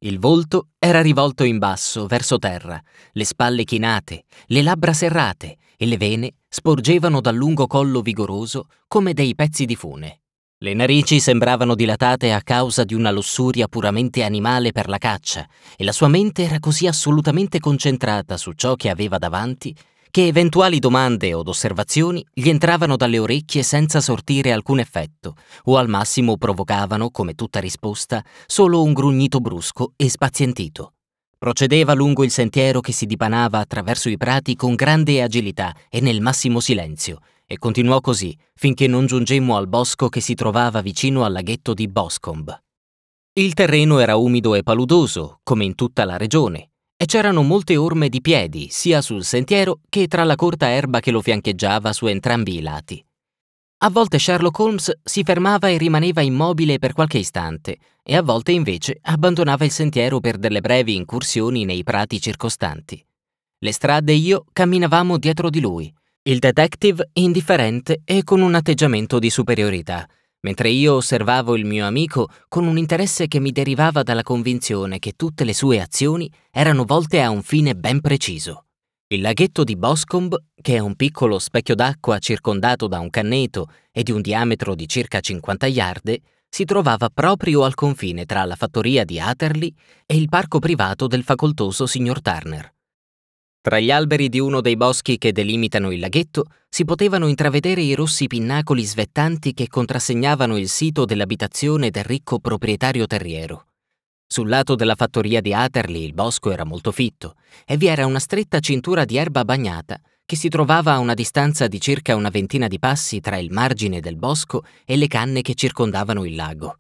Il volto era rivolto in basso, verso terra, le spalle chinate, le labbra serrate, e le vene sporgevano dal lungo collo vigoroso come dei pezzi di fune. Le narici sembravano dilatate a causa di una lussuria puramente animale per la caccia e la sua mente era così assolutamente concentrata su ciò che aveva davanti che eventuali domande od osservazioni gli entravano dalle orecchie senza sortire alcun effetto o al massimo provocavano, come tutta risposta, solo un grugnito brusco e spazientito. Procedeva lungo il sentiero che si dipanava attraverso i prati con grande agilità e nel massimo silenzio, e continuò così finché non giungemmo al bosco che si trovava vicino al laghetto di Boscomb. Il terreno era umido e paludoso, come in tutta la regione, e c'erano molte orme di piedi sia sul sentiero che tra la corta erba che lo fiancheggiava su entrambi i lati. A volte Sherlock Holmes si fermava e rimaneva immobile per qualche istante, e a volte invece abbandonava il sentiero per delle brevi incursioni nei prati circostanti. Le strade e io camminavamo dietro di lui, il detective indifferente e con un atteggiamento di superiorità, mentre io osservavo il mio amico con un interesse che mi derivava dalla convinzione che tutte le sue azioni erano volte a un fine ben preciso. Il laghetto di Boscombe, che è un piccolo specchio d'acqua circondato da un canneto e di un diametro di circa 50 yard, si trovava proprio al confine tra la fattoria di Atherley e il parco privato del facoltoso signor Turner. Tra gli alberi di uno dei boschi che delimitano il laghetto si potevano intravedere i rossi pinnacoli svettanti che contrassegnavano il sito dell'abitazione del ricco proprietario terriero. Sul lato della fattoria di Aterly il bosco era molto fitto e vi era una stretta cintura di erba bagnata che si trovava a una distanza di circa una ventina di passi tra il margine del bosco e le canne che circondavano il lago.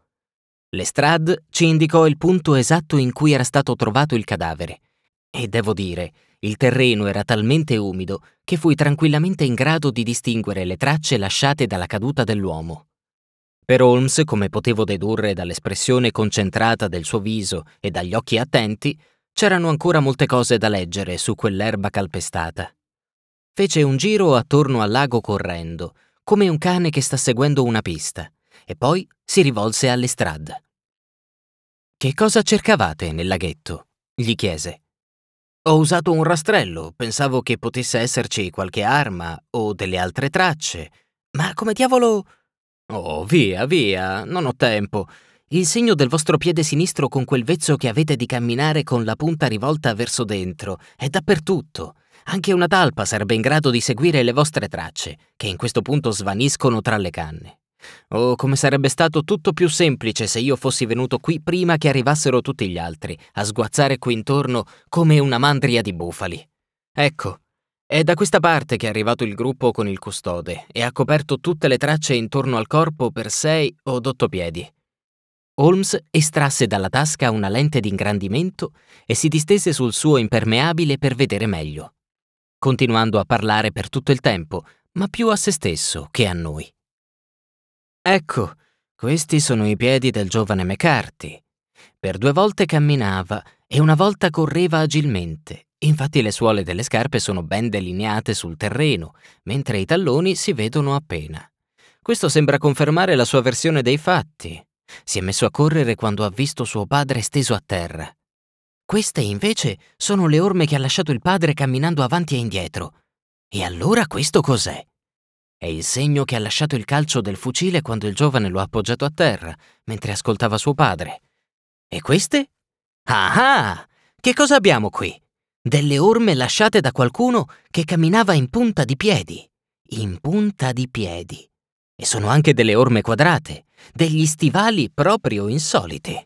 Lestrad ci indicò il punto esatto in cui era stato trovato il cadavere e devo dire, il terreno era talmente umido che fui tranquillamente in grado di distinguere le tracce lasciate dalla caduta dell'uomo. Per Holmes, come potevo dedurre dall'espressione concentrata del suo viso e dagli occhi attenti, c'erano ancora molte cose da leggere su quell'erba calpestata. Fece un giro attorno al lago correndo, come un cane che sta seguendo una pista, e poi si rivolse alle strade. Che cosa cercavate nel laghetto? gli chiese. Ho usato un rastrello, pensavo che potesse esserci qualche arma o delle altre tracce, ma come diavolo... Oh, via, via, non ho tempo. Il segno del vostro piede sinistro con quel vezzo che avete di camminare con la punta rivolta verso dentro è dappertutto. Anche una talpa sarebbe in grado di seguire le vostre tracce, che in questo punto svaniscono tra le canne. Oh, come sarebbe stato tutto più semplice se io fossi venuto qui prima che arrivassero tutti gli altri, a sguazzare qui intorno come una mandria di bufali. Ecco, è da questa parte che è arrivato il gruppo con il custode e ha coperto tutte le tracce intorno al corpo per sei o otto piedi. Holmes estrasse dalla tasca una lente d'ingrandimento e si distese sul suo impermeabile per vedere meglio, continuando a parlare per tutto il tempo, ma più a se stesso che a noi. Ecco, questi sono i piedi del giovane McCarthy. Per due volte camminava e una volta correva agilmente. Infatti le suole delle scarpe sono ben delineate sul terreno, mentre i talloni si vedono appena. Questo sembra confermare la sua versione dei fatti. Si è messo a correre quando ha visto suo padre steso a terra. Queste invece sono le orme che ha lasciato il padre camminando avanti e indietro. E allora questo cos'è? È il segno che ha lasciato il calcio del fucile quando il giovane lo ha appoggiato a terra, mentre ascoltava suo padre. E queste? Ah, ah! Che cosa abbiamo qui? Delle orme lasciate da qualcuno che camminava in punta di piedi. In punta di piedi. E sono anche delle orme quadrate, degli stivali proprio insoliti.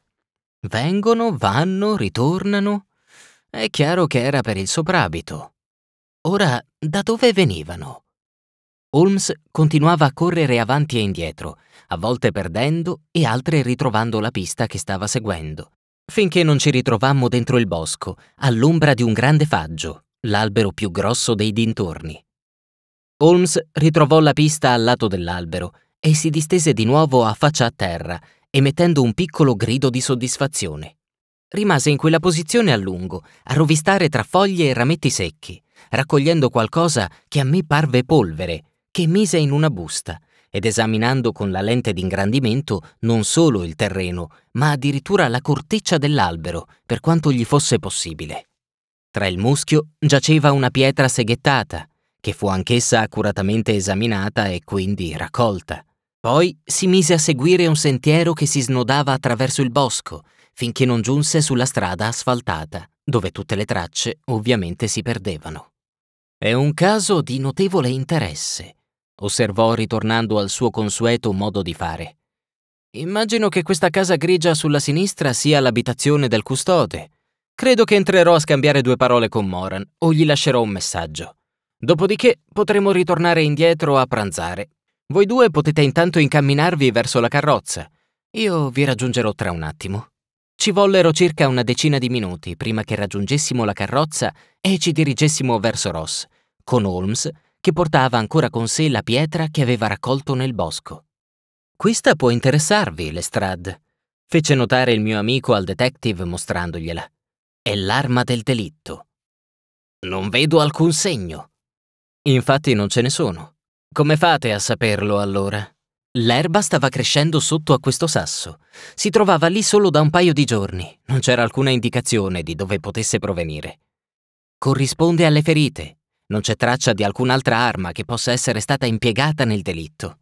Vengono, vanno, ritornano. È chiaro che era per il soprabito. Ora, da dove venivano? Holmes continuava a correre avanti e indietro, a volte perdendo e altre ritrovando la pista che stava seguendo, finché non ci ritrovammo dentro il bosco, all'ombra di un grande faggio, l'albero più grosso dei dintorni. Holmes ritrovò la pista al lato dell'albero e si distese di nuovo a faccia a terra, emettendo un piccolo grido di soddisfazione. Rimase in quella posizione a lungo, a rovistare tra foglie e rametti secchi, raccogliendo qualcosa che a me parve polvere, che mise in una busta ed esaminando con la lente d'ingrandimento non solo il terreno, ma addirittura la corteccia dell'albero, per quanto gli fosse possibile. Tra il muschio giaceva una pietra seghettata, che fu anch'essa accuratamente esaminata e quindi raccolta. Poi si mise a seguire un sentiero che si snodava attraverso il bosco, finché non giunse sulla strada asfaltata, dove tutte le tracce ovviamente si perdevano. È un caso di notevole interesse, osservò ritornando al suo consueto modo di fare. Immagino che questa casa grigia sulla sinistra sia l'abitazione del custode. Credo che entrerò a scambiare due parole con Moran o gli lascerò un messaggio. Dopodiché potremo ritornare indietro a pranzare. Voi due potete intanto incamminarvi verso la carrozza. Io vi raggiungerò tra un attimo. Ci vollero circa una decina di minuti prima che raggiungessimo la carrozza e ci dirigessimo verso Ross, con Holmes che portava ancora con sé la pietra che aveva raccolto nel bosco. Questa può interessarvi, Lestrade, fece notare il mio amico al detective mostrandogliela. È l'arma del delitto. Non vedo alcun segno. Infatti non ce ne sono. Come fate a saperlo allora? L'erba stava crescendo sotto a questo sasso. Si trovava lì solo da un paio di giorni. Non c'era alcuna indicazione di dove potesse provenire. Corrisponde alle ferite, non c'è traccia di alcun'altra arma che possa essere stata impiegata nel delitto.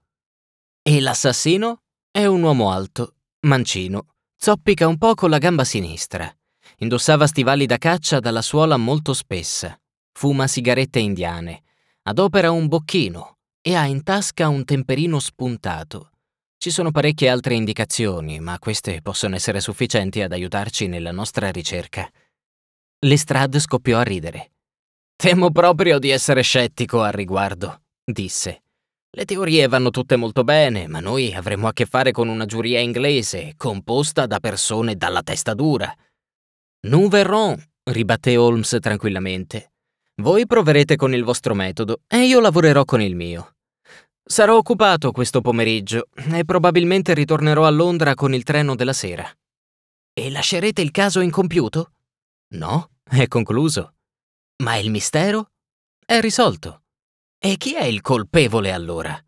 E l'assassino è un uomo alto, mancino, zoppica un po' con la gamba sinistra. Indossava stivali da caccia dalla suola molto spessa, fuma sigarette indiane, adopera un bocchino e ha in tasca un temperino spuntato. Ci sono parecchie altre indicazioni, ma queste possono essere sufficienti ad aiutarci nella nostra ricerca. Lestrade scoppiò a ridere Temo proprio di essere scettico al riguardo, disse. Le teorie vanno tutte molto bene, ma noi avremo a che fare con una giuria inglese composta da persone dalla testa dura. Nous verrons, ribatté Holmes tranquillamente. Voi proverete con il vostro metodo e io lavorerò con il mio. Sarò occupato questo pomeriggio e probabilmente ritornerò a Londra con il treno della sera. E lascerete il caso incompiuto? No, è concluso. Ma il mistero è risolto. E chi è il colpevole allora?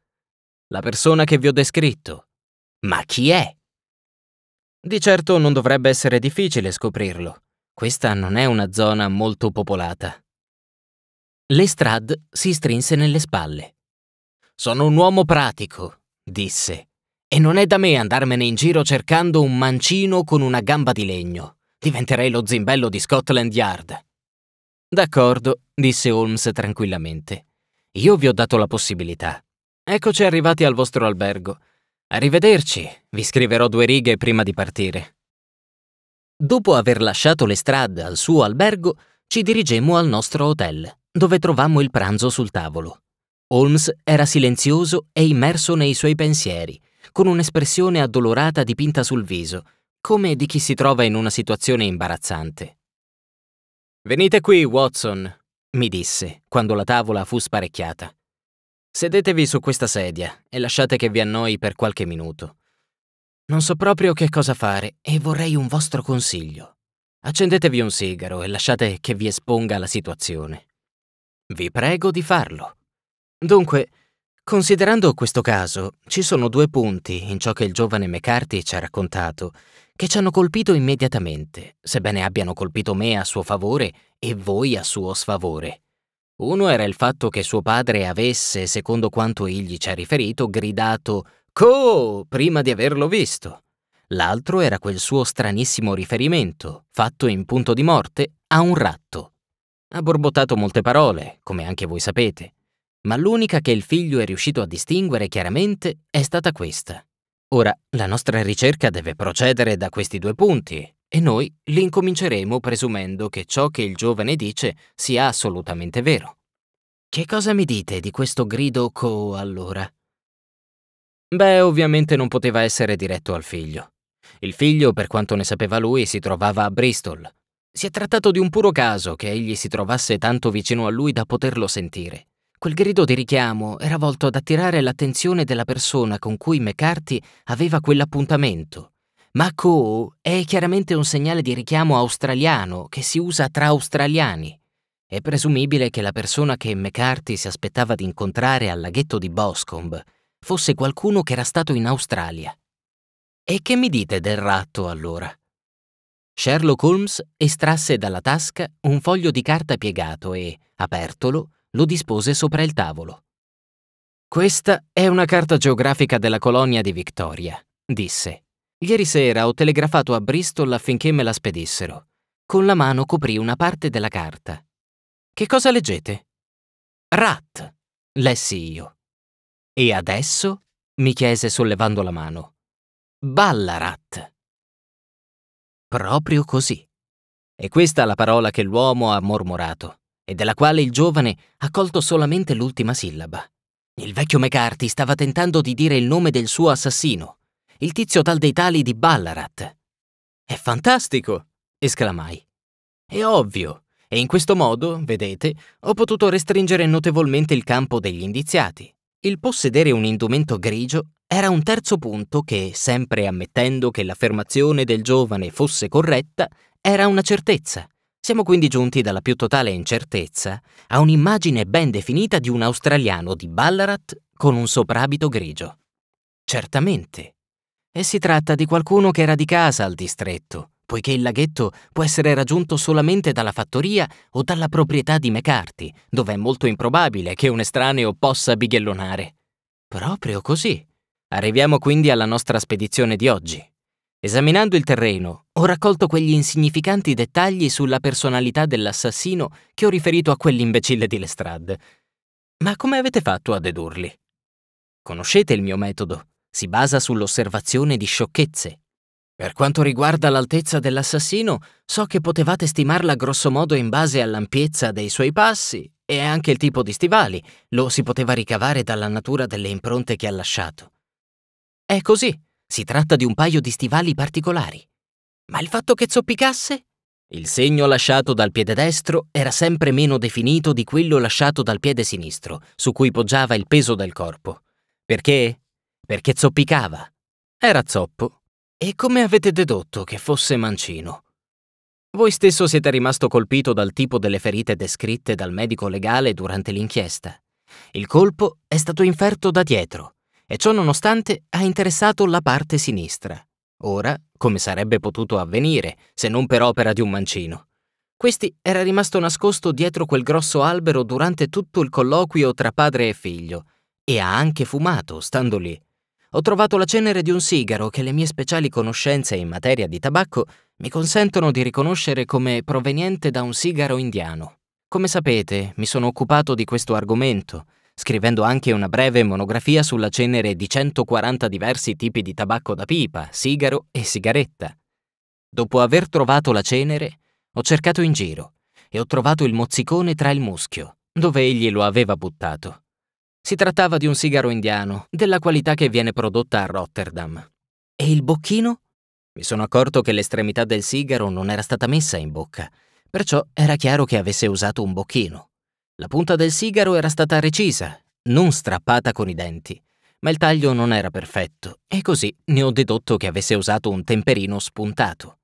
La persona che vi ho descritto. Ma chi è? Di certo non dovrebbe essere difficile scoprirlo. Questa non è una zona molto popolata. Lestrade si strinse nelle spalle. Sono un uomo pratico, disse, e non è da me andarmene in giro cercando un mancino con una gamba di legno. Diventerei lo zimbello di Scotland Yard. D'accordo, disse Holmes tranquillamente. Io vi ho dato la possibilità. Eccoci arrivati al vostro albergo. Arrivederci, vi scriverò due righe prima di partire. Dopo aver lasciato le strade al suo albergo, ci dirigemmo al nostro hotel, dove trovammo il pranzo sul tavolo. Holmes era silenzioso e immerso nei suoi pensieri, con un'espressione addolorata dipinta sul viso, come di chi si trova in una situazione imbarazzante. Venite qui, Watson, mi disse, quando la tavola fu sparecchiata. Sedetevi su questa sedia e lasciate che vi annoi per qualche minuto. Non so proprio che cosa fare e vorrei un vostro consiglio. Accendetevi un sigaro e lasciate che vi esponga la situazione. Vi prego di farlo. Dunque, considerando questo caso, ci sono due punti in ciò che il giovane McCarthy ci ha raccontato che ci hanno colpito immediatamente, sebbene abbiano colpito me a suo favore e voi a suo sfavore. Uno era il fatto che suo padre avesse, secondo quanto egli ci ha riferito, gridato Co! prima di averlo visto. L'altro era quel suo stranissimo riferimento, fatto in punto di morte, a un ratto. Ha borbottato molte parole, come anche voi sapete, ma l'unica che il figlio è riuscito a distinguere chiaramente è stata questa. Ora, la nostra ricerca deve procedere da questi due punti e noi li incominceremo presumendo che ciò che il giovane dice sia assolutamente vero. Che cosa mi dite di questo grido co allora? Beh, ovviamente non poteva essere diretto al figlio. Il figlio, per quanto ne sapeva lui, si trovava a Bristol. Si è trattato di un puro caso che egli si trovasse tanto vicino a lui da poterlo sentire. Quel grido di richiamo era volto ad attirare l'attenzione della persona con cui McCarthy aveva quell'appuntamento. Ma Ko è chiaramente un segnale di richiamo australiano che si usa tra australiani. È presumibile che la persona che McCarthy si aspettava di incontrare al laghetto di Boscombe fosse qualcuno che era stato in Australia. E che mi dite del ratto allora? Sherlock Holmes estrasse dalla tasca un foglio di carta piegato e, apertolo, lo dispose sopra il tavolo. Questa è una carta geografica della colonia di Victoria, disse. Ieri sera ho telegrafato a Bristol affinché me la spedissero. Con la mano coprì una parte della carta. Che cosa leggete? Rat, lessi io. E adesso? mi chiese sollevando la mano. Ballarat. Proprio così. E questa è la parola che l'uomo ha mormorato e della quale il giovane ha colto solamente l'ultima sillaba. Il vecchio McCarthy stava tentando di dire il nome del suo assassino, il tizio tal dei tali di Ballarat. È fantastico! esclamai. È ovvio, e in questo modo, vedete, ho potuto restringere notevolmente il campo degli indiziati. Il possedere un indumento grigio era un terzo punto che, sempre ammettendo che l'affermazione del giovane fosse corretta, era una certezza. Siamo quindi giunti dalla più totale incertezza a un'immagine ben definita di un australiano di Ballarat con un soprabito grigio. Certamente. E si tratta di qualcuno che era di casa al distretto, poiché il laghetto può essere raggiunto solamente dalla fattoria o dalla proprietà di McCarthy, dove è molto improbabile che un estraneo possa bighellonare. Proprio così. Arriviamo quindi alla nostra spedizione di oggi. Esaminando il terreno, ho raccolto quegli insignificanti dettagli sulla personalità dell'assassino che ho riferito a quell'imbecille di Lestrade. Ma come avete fatto a dedurli? Conoscete il mio metodo. Si basa sull'osservazione di sciocchezze. Per quanto riguarda l'altezza dell'assassino, so che potevate stimarla grossomodo in base all'ampiezza dei suoi passi e anche il tipo di stivali. Lo si poteva ricavare dalla natura delle impronte che ha lasciato. È così si tratta di un paio di stivali particolari. Ma il fatto che zoppicasse? Il segno lasciato dal piede destro era sempre meno definito di quello lasciato dal piede sinistro, su cui poggiava il peso del corpo. Perché? Perché zoppicava. Era zoppo. E come avete dedotto che fosse mancino? Voi stesso siete rimasto colpito dal tipo delle ferite descritte dal medico legale durante l'inchiesta. Il colpo è stato inferto da dietro, e ciò nonostante ha interessato la parte sinistra. Ora, come sarebbe potuto avvenire se non per opera di un mancino? Questi era rimasto nascosto dietro quel grosso albero durante tutto il colloquio tra padre e figlio e ha anche fumato, stando lì. Ho trovato la cenere di un sigaro che le mie speciali conoscenze in materia di tabacco mi consentono di riconoscere come proveniente da un sigaro indiano. Come sapete, mi sono occupato di questo argomento scrivendo anche una breve monografia sulla cenere di 140 diversi tipi di tabacco da pipa, sigaro e sigaretta. Dopo aver trovato la cenere, ho cercato in giro e ho trovato il mozzicone tra il muschio, dove egli lo aveva buttato. Si trattava di un sigaro indiano, della qualità che viene prodotta a Rotterdam. E il bocchino? Mi sono accorto che l'estremità del sigaro non era stata messa in bocca, perciò era chiaro che avesse usato un bocchino. La punta del sigaro era stata recisa, non strappata con i denti, ma il taglio non era perfetto e così ne ho dedotto che avesse usato un temperino spuntato.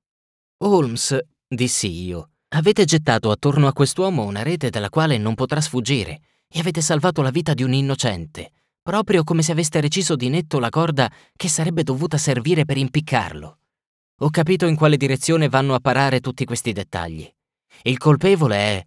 Holmes, dissi io, avete gettato attorno a quest'uomo una rete dalla quale non potrà sfuggire e avete salvato la vita di un innocente, proprio come se aveste reciso di netto la corda che sarebbe dovuta servire per impiccarlo. Ho capito in quale direzione vanno a parare tutti questi dettagli. Il colpevole è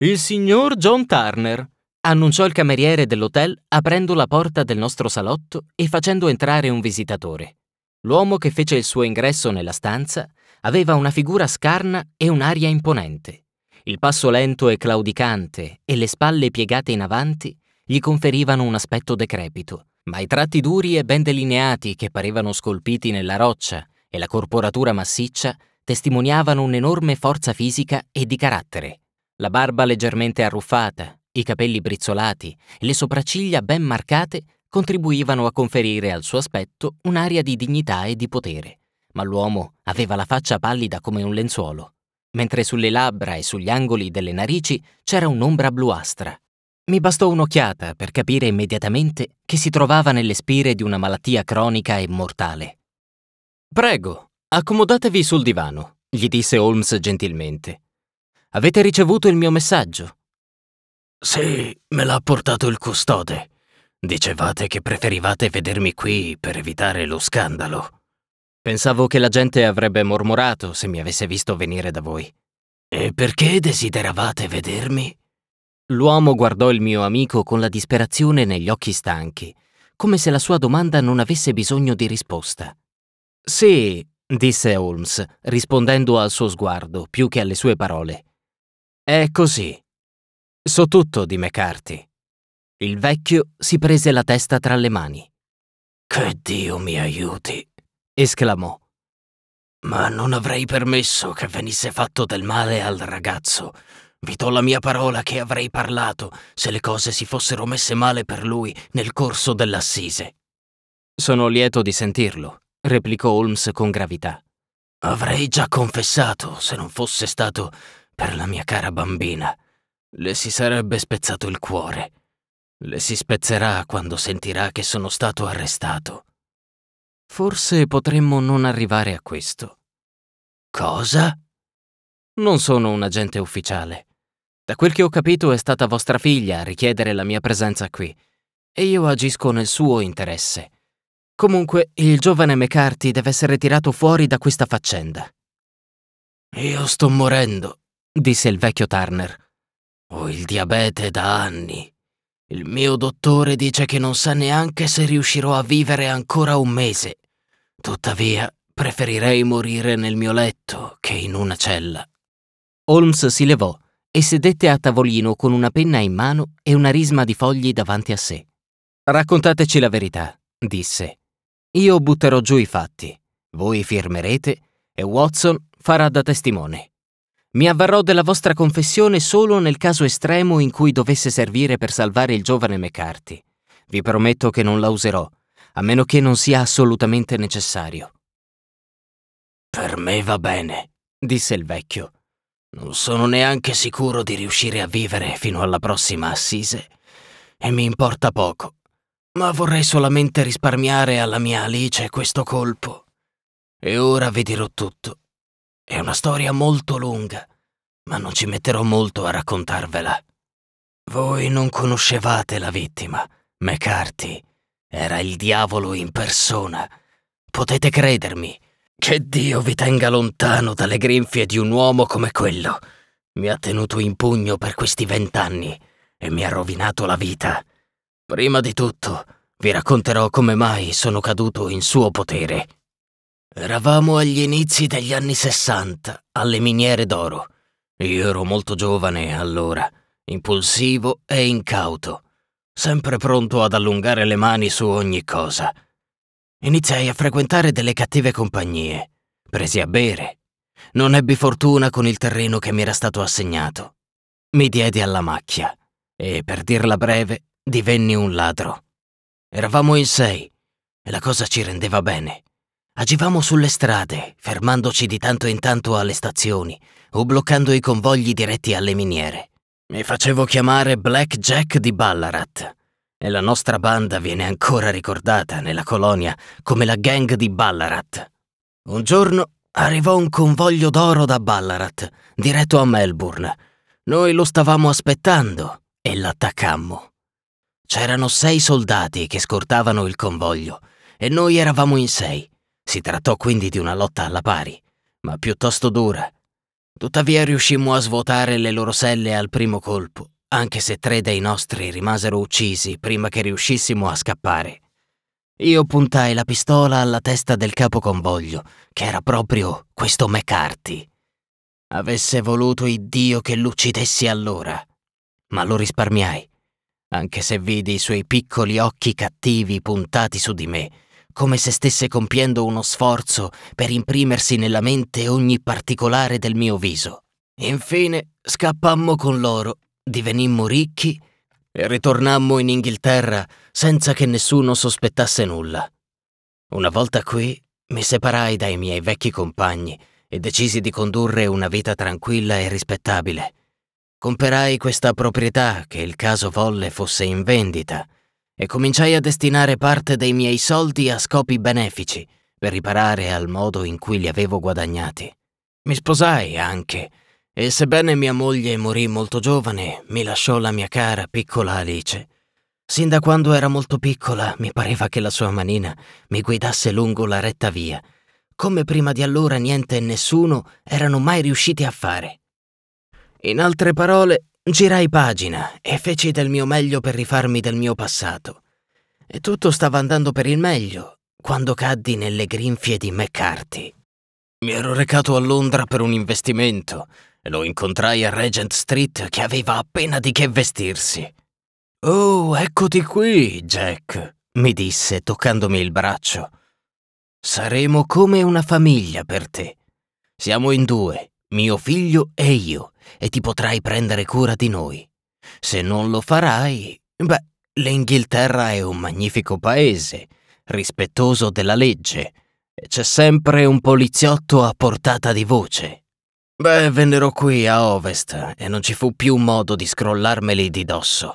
il signor John Turner, annunciò il cameriere dell'hotel aprendo la porta del nostro salotto e facendo entrare un visitatore. L'uomo che fece il suo ingresso nella stanza aveva una figura scarna e un'aria imponente. Il passo lento e claudicante e le spalle piegate in avanti gli conferivano un aspetto decrepito, ma i tratti duri e ben delineati che parevano scolpiti nella roccia e la corporatura massiccia testimoniavano un'enorme forza fisica e di carattere la barba leggermente arruffata, i capelli brizzolati e le sopracciglia ben marcate contribuivano a conferire al suo aspetto un'aria di dignità e di potere, ma l'uomo aveva la faccia pallida come un lenzuolo, mentre sulle labbra e sugli angoli delle narici c'era un'ombra bluastra. Mi bastò un'occhiata per capire immediatamente che si trovava nelle spire di una malattia cronica e mortale. Prego, accomodatevi sul divano, gli disse Holmes gentilmente. Avete ricevuto il mio messaggio? Sì, me l'ha portato il custode. Dicevate che preferivate vedermi qui per evitare lo scandalo. Pensavo che la gente avrebbe mormorato se mi avesse visto venire da voi. E perché desideravate vedermi? L'uomo guardò il mio amico con la disperazione negli occhi stanchi, come se la sua domanda non avesse bisogno di risposta. Sì, disse Holmes, rispondendo al suo sguardo più che alle sue parole. È così. So tutto di McCarthy. Il vecchio si prese la testa tra le mani. Che Dio mi aiuti! esclamò. Ma non avrei permesso che venisse fatto del male al ragazzo. Vi do la mia parola che avrei parlato se le cose si fossero messe male per lui nel corso dell'assise. Sono lieto di sentirlo, replicò Holmes con gravità. Avrei già confessato se non fosse stato per la mia cara bambina. Le si sarebbe spezzato il cuore. Le si spezzerà quando sentirà che sono stato arrestato. Forse potremmo non arrivare a questo. Cosa? Non sono un agente ufficiale. Da quel che ho capito è stata vostra figlia a richiedere la mia presenza qui, e io agisco nel suo interesse. Comunque, il giovane McCarthy deve essere tirato fuori da questa faccenda. Io sto morendo, disse il vecchio Turner. Ho il diabete da anni. Il mio dottore dice che non sa neanche se riuscirò a vivere ancora un mese. Tuttavia, preferirei morire nel mio letto che in una cella. Holmes si levò e sedette a tavolino con una penna in mano e una risma di fogli davanti a sé. Raccontateci la verità, disse. Io butterò giù i fatti, voi firmerete e Watson farà da testimone. Mi avvarrò della vostra confessione solo nel caso estremo in cui dovesse servire per salvare il giovane McCarthy. Vi prometto che non la userò, a meno che non sia assolutamente necessario. Per me va bene, disse il vecchio. Non sono neanche sicuro di riuscire a vivere fino alla prossima assise e mi importa poco, ma vorrei solamente risparmiare alla mia Alice questo colpo. E ora vi dirò tutto. È una storia molto lunga, ma non ci metterò molto a raccontarvela. Voi non conoscevate la vittima, McCarthy. Era il diavolo in persona. Potete credermi. Che Dio vi tenga lontano dalle grinfie di un uomo come quello. Mi ha tenuto in pugno per questi vent'anni e mi ha rovinato la vita. Prima di tutto, vi racconterò come mai sono caduto in suo potere. Eravamo agli inizi degli anni Sessanta, alle miniere d'oro. Io ero molto giovane allora, impulsivo e incauto, sempre pronto ad allungare le mani su ogni cosa. Iniziai a frequentare delle cattive compagnie, presi a bere. Non ebbi fortuna con il terreno che mi era stato assegnato. Mi diedi alla macchia e, per dirla breve, divenni un ladro. Eravamo in sei e la cosa ci rendeva bene. Agivamo sulle strade, fermandoci di tanto in tanto alle stazioni o bloccando i convogli diretti alle miniere. Mi facevo chiamare Black Jack di Ballarat e la nostra banda viene ancora ricordata nella colonia come la gang di Ballarat. Un giorno arrivò un convoglio d'oro da Ballarat, diretto a Melbourne. Noi lo stavamo aspettando e l'attaccammo. C'erano sei soldati che scortavano il convoglio e noi eravamo in sei. Si trattò quindi di una lotta alla pari, ma piuttosto dura. Tuttavia riuscimmo a svuotare le loro selle al primo colpo, anche se tre dei nostri rimasero uccisi prima che riuscissimo a scappare. Io puntai la pistola alla testa del capo convoglio, che era proprio questo McCarthy. Avesse voluto Iddio che l'uccidessi allora, ma lo risparmiai, anche se vidi i suoi piccoli occhi cattivi puntati su di me come se stesse compiendo uno sforzo per imprimersi nella mente ogni particolare del mio viso. Infine scappammo con loro, divenimmo ricchi e ritornammo in Inghilterra senza che nessuno sospettasse nulla. Una volta qui mi separai dai miei vecchi compagni e decisi di condurre una vita tranquilla e rispettabile. Comperai questa proprietà che il caso volle fosse in vendita e cominciai a destinare parte dei miei soldi a scopi benefici per riparare al modo in cui li avevo guadagnati. Mi sposai anche e sebbene mia moglie morì molto giovane, mi lasciò la mia cara piccola Alice. Sin da quando era molto piccola mi pareva che la sua manina mi guidasse lungo la retta via, come prima di allora niente e nessuno erano mai riusciti a fare. In altre parole, Girai pagina e feci del mio meglio per rifarmi del mio passato. E tutto stava andando per il meglio quando caddi nelle grinfie di McCarthy. Mi ero recato a Londra per un investimento e lo incontrai a Regent Street che aveva appena di che vestirsi. Oh, eccoti qui, Jack, mi disse toccandomi il braccio. Saremo come una famiglia per te. Siamo in due, mio figlio e io e ti potrai prendere cura di noi. Se non lo farai, beh, l'Inghilterra è un magnifico paese, rispettoso della legge, e c'è sempre un poliziotto a portata di voce. Beh, vennero qui a ovest e non ci fu più modo di scrollarmeli di dosso.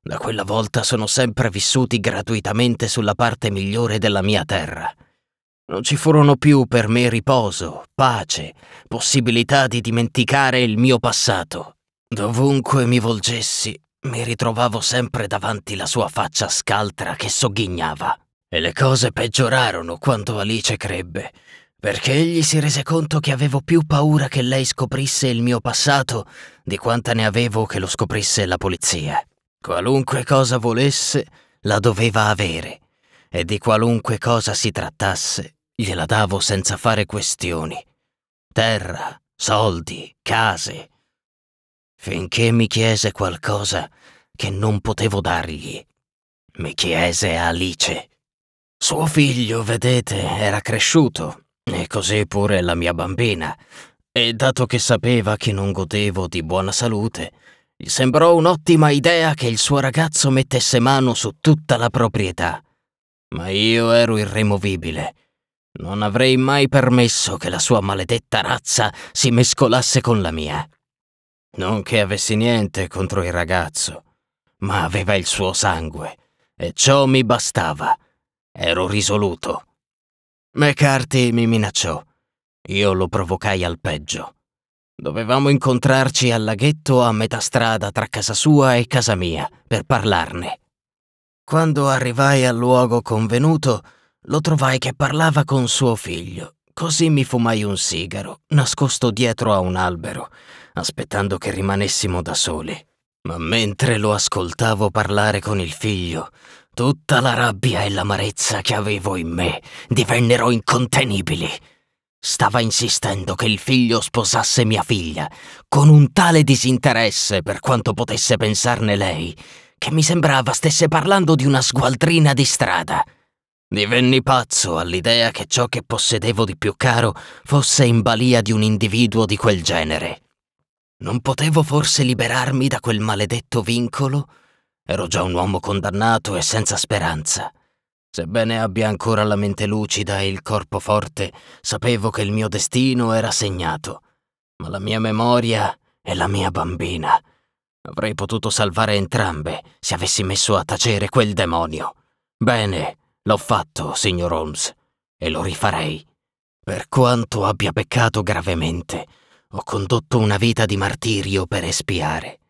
Da quella volta sono sempre vissuti gratuitamente sulla parte migliore della mia terra. Non ci furono più per me riposo, pace, possibilità di dimenticare il mio passato. Dovunque mi volgessi, mi ritrovavo sempre davanti la sua faccia scaltra che sogghignava. E le cose peggiorarono quando Alice crebbe, perché egli si rese conto che avevo più paura che lei scoprisse il mio passato di quanta ne avevo che lo scoprisse la polizia. Qualunque cosa volesse, la doveva avere, e di qualunque cosa si trattasse, gliela davo senza fare questioni. Terra, soldi, case. Finché mi chiese qualcosa che non potevo dargli. Mi chiese Alice. Suo figlio, vedete, era cresciuto, e così pure la mia bambina. E dato che sapeva che non godevo di buona salute, gli sembrò un'ottima idea che il suo ragazzo mettesse mano su tutta la proprietà. Ma io ero irremovibile non avrei mai permesso che la sua maledetta razza si mescolasse con la mia. Non che avessi niente contro il ragazzo, ma aveva il suo sangue, e ciò mi bastava. Ero risoluto. McCarthy mi minacciò. Io lo provocai al peggio. Dovevamo incontrarci al laghetto a metà strada tra casa sua e casa mia per parlarne. Quando arrivai al luogo convenuto, lo trovai che parlava con suo figlio. Così mi fumai un sigaro, nascosto dietro a un albero, aspettando che rimanessimo da soli. Ma mentre lo ascoltavo parlare con il figlio, tutta la rabbia e l'amarezza che avevo in me divennero incontenibili. Stava insistendo che il figlio sposasse mia figlia, con un tale disinteresse per quanto potesse pensarne lei, che mi sembrava stesse parlando di una sgualdrina di strada. Divenni pazzo all'idea che ciò che possedevo di più caro fosse in balia di un individuo di quel genere. Non potevo forse liberarmi da quel maledetto vincolo? Ero già un uomo condannato e senza speranza. Sebbene abbia ancora la mente lucida e il corpo forte, sapevo che il mio destino era segnato. Ma la mia memoria e la mia bambina. Avrei potuto salvare entrambe se avessi messo a tacere quel demonio. Bene, L'ho fatto, signor Holmes, e lo rifarei. Per quanto abbia peccato gravemente, ho condotto una vita di martirio per espiare.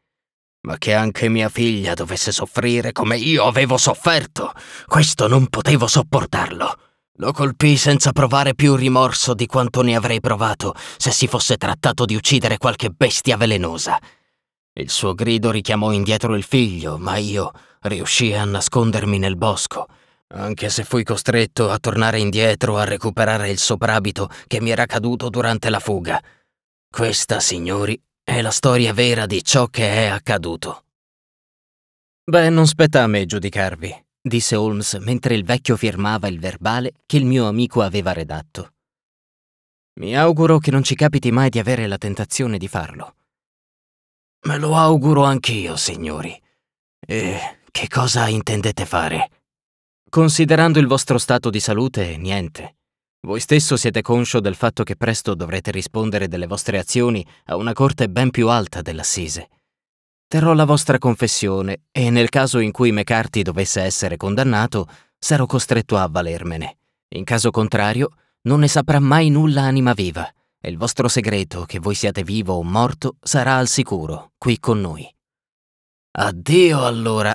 Ma che anche mia figlia dovesse soffrire come io avevo sofferto, questo non potevo sopportarlo. Lo colpì senza provare più rimorso di quanto ne avrei provato se si fosse trattato di uccidere qualche bestia velenosa. Il suo grido richiamò indietro il figlio, ma io riuscii a nascondermi nel bosco anche se fui costretto a tornare indietro a recuperare il soprabito che mi era caduto durante la fuga. Questa, signori, è la storia vera di ciò che è accaduto. Beh, non spetta a me giudicarvi, disse Holmes mentre il vecchio firmava il verbale che il mio amico aveva redatto. Mi auguro che non ci capiti mai di avere la tentazione di farlo. Me lo auguro anch'io, signori. E che cosa intendete fare? Considerando il vostro stato di salute, niente. Voi stesso siete conscio del fatto che presto dovrete rispondere delle vostre azioni a una corte ben più alta dell'assise. Terrò la vostra confessione e nel caso in cui McCarthy dovesse essere condannato, sarò costretto a avvalermene. In caso contrario, non ne saprà mai nulla anima viva e il vostro segreto, che voi siate vivo o morto, sarà al sicuro, qui con noi. Addio allora,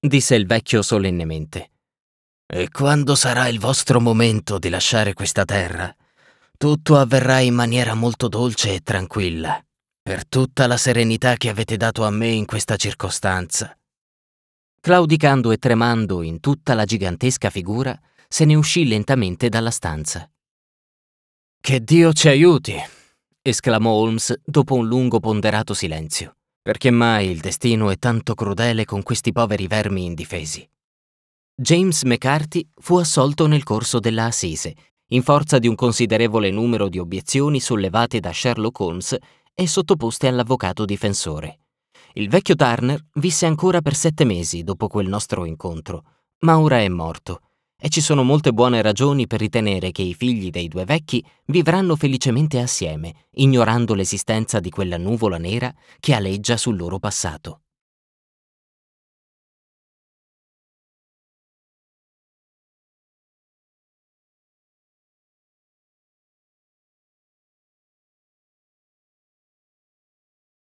disse il vecchio solennemente. E quando sarà il vostro momento di lasciare questa terra, tutto avverrà in maniera molto dolce e tranquilla, per tutta la serenità che avete dato a me in questa circostanza. Claudicando e tremando in tutta la gigantesca figura, se ne uscì lentamente dalla stanza. Che Dio ci aiuti! esclamò Holmes dopo un lungo ponderato silenzio. Perché mai il destino è tanto crudele con questi poveri vermi indifesi? James McCarthy fu assolto nel corso della assise, in forza di un considerevole numero di obiezioni sollevate da Sherlock Holmes e sottoposte all'avvocato difensore. Il vecchio Turner visse ancora per sette mesi dopo quel nostro incontro, ma ora è morto, e ci sono molte buone ragioni per ritenere che i figli dei due vecchi vivranno felicemente assieme, ignorando l'esistenza di quella nuvola nera che aleggia sul loro passato.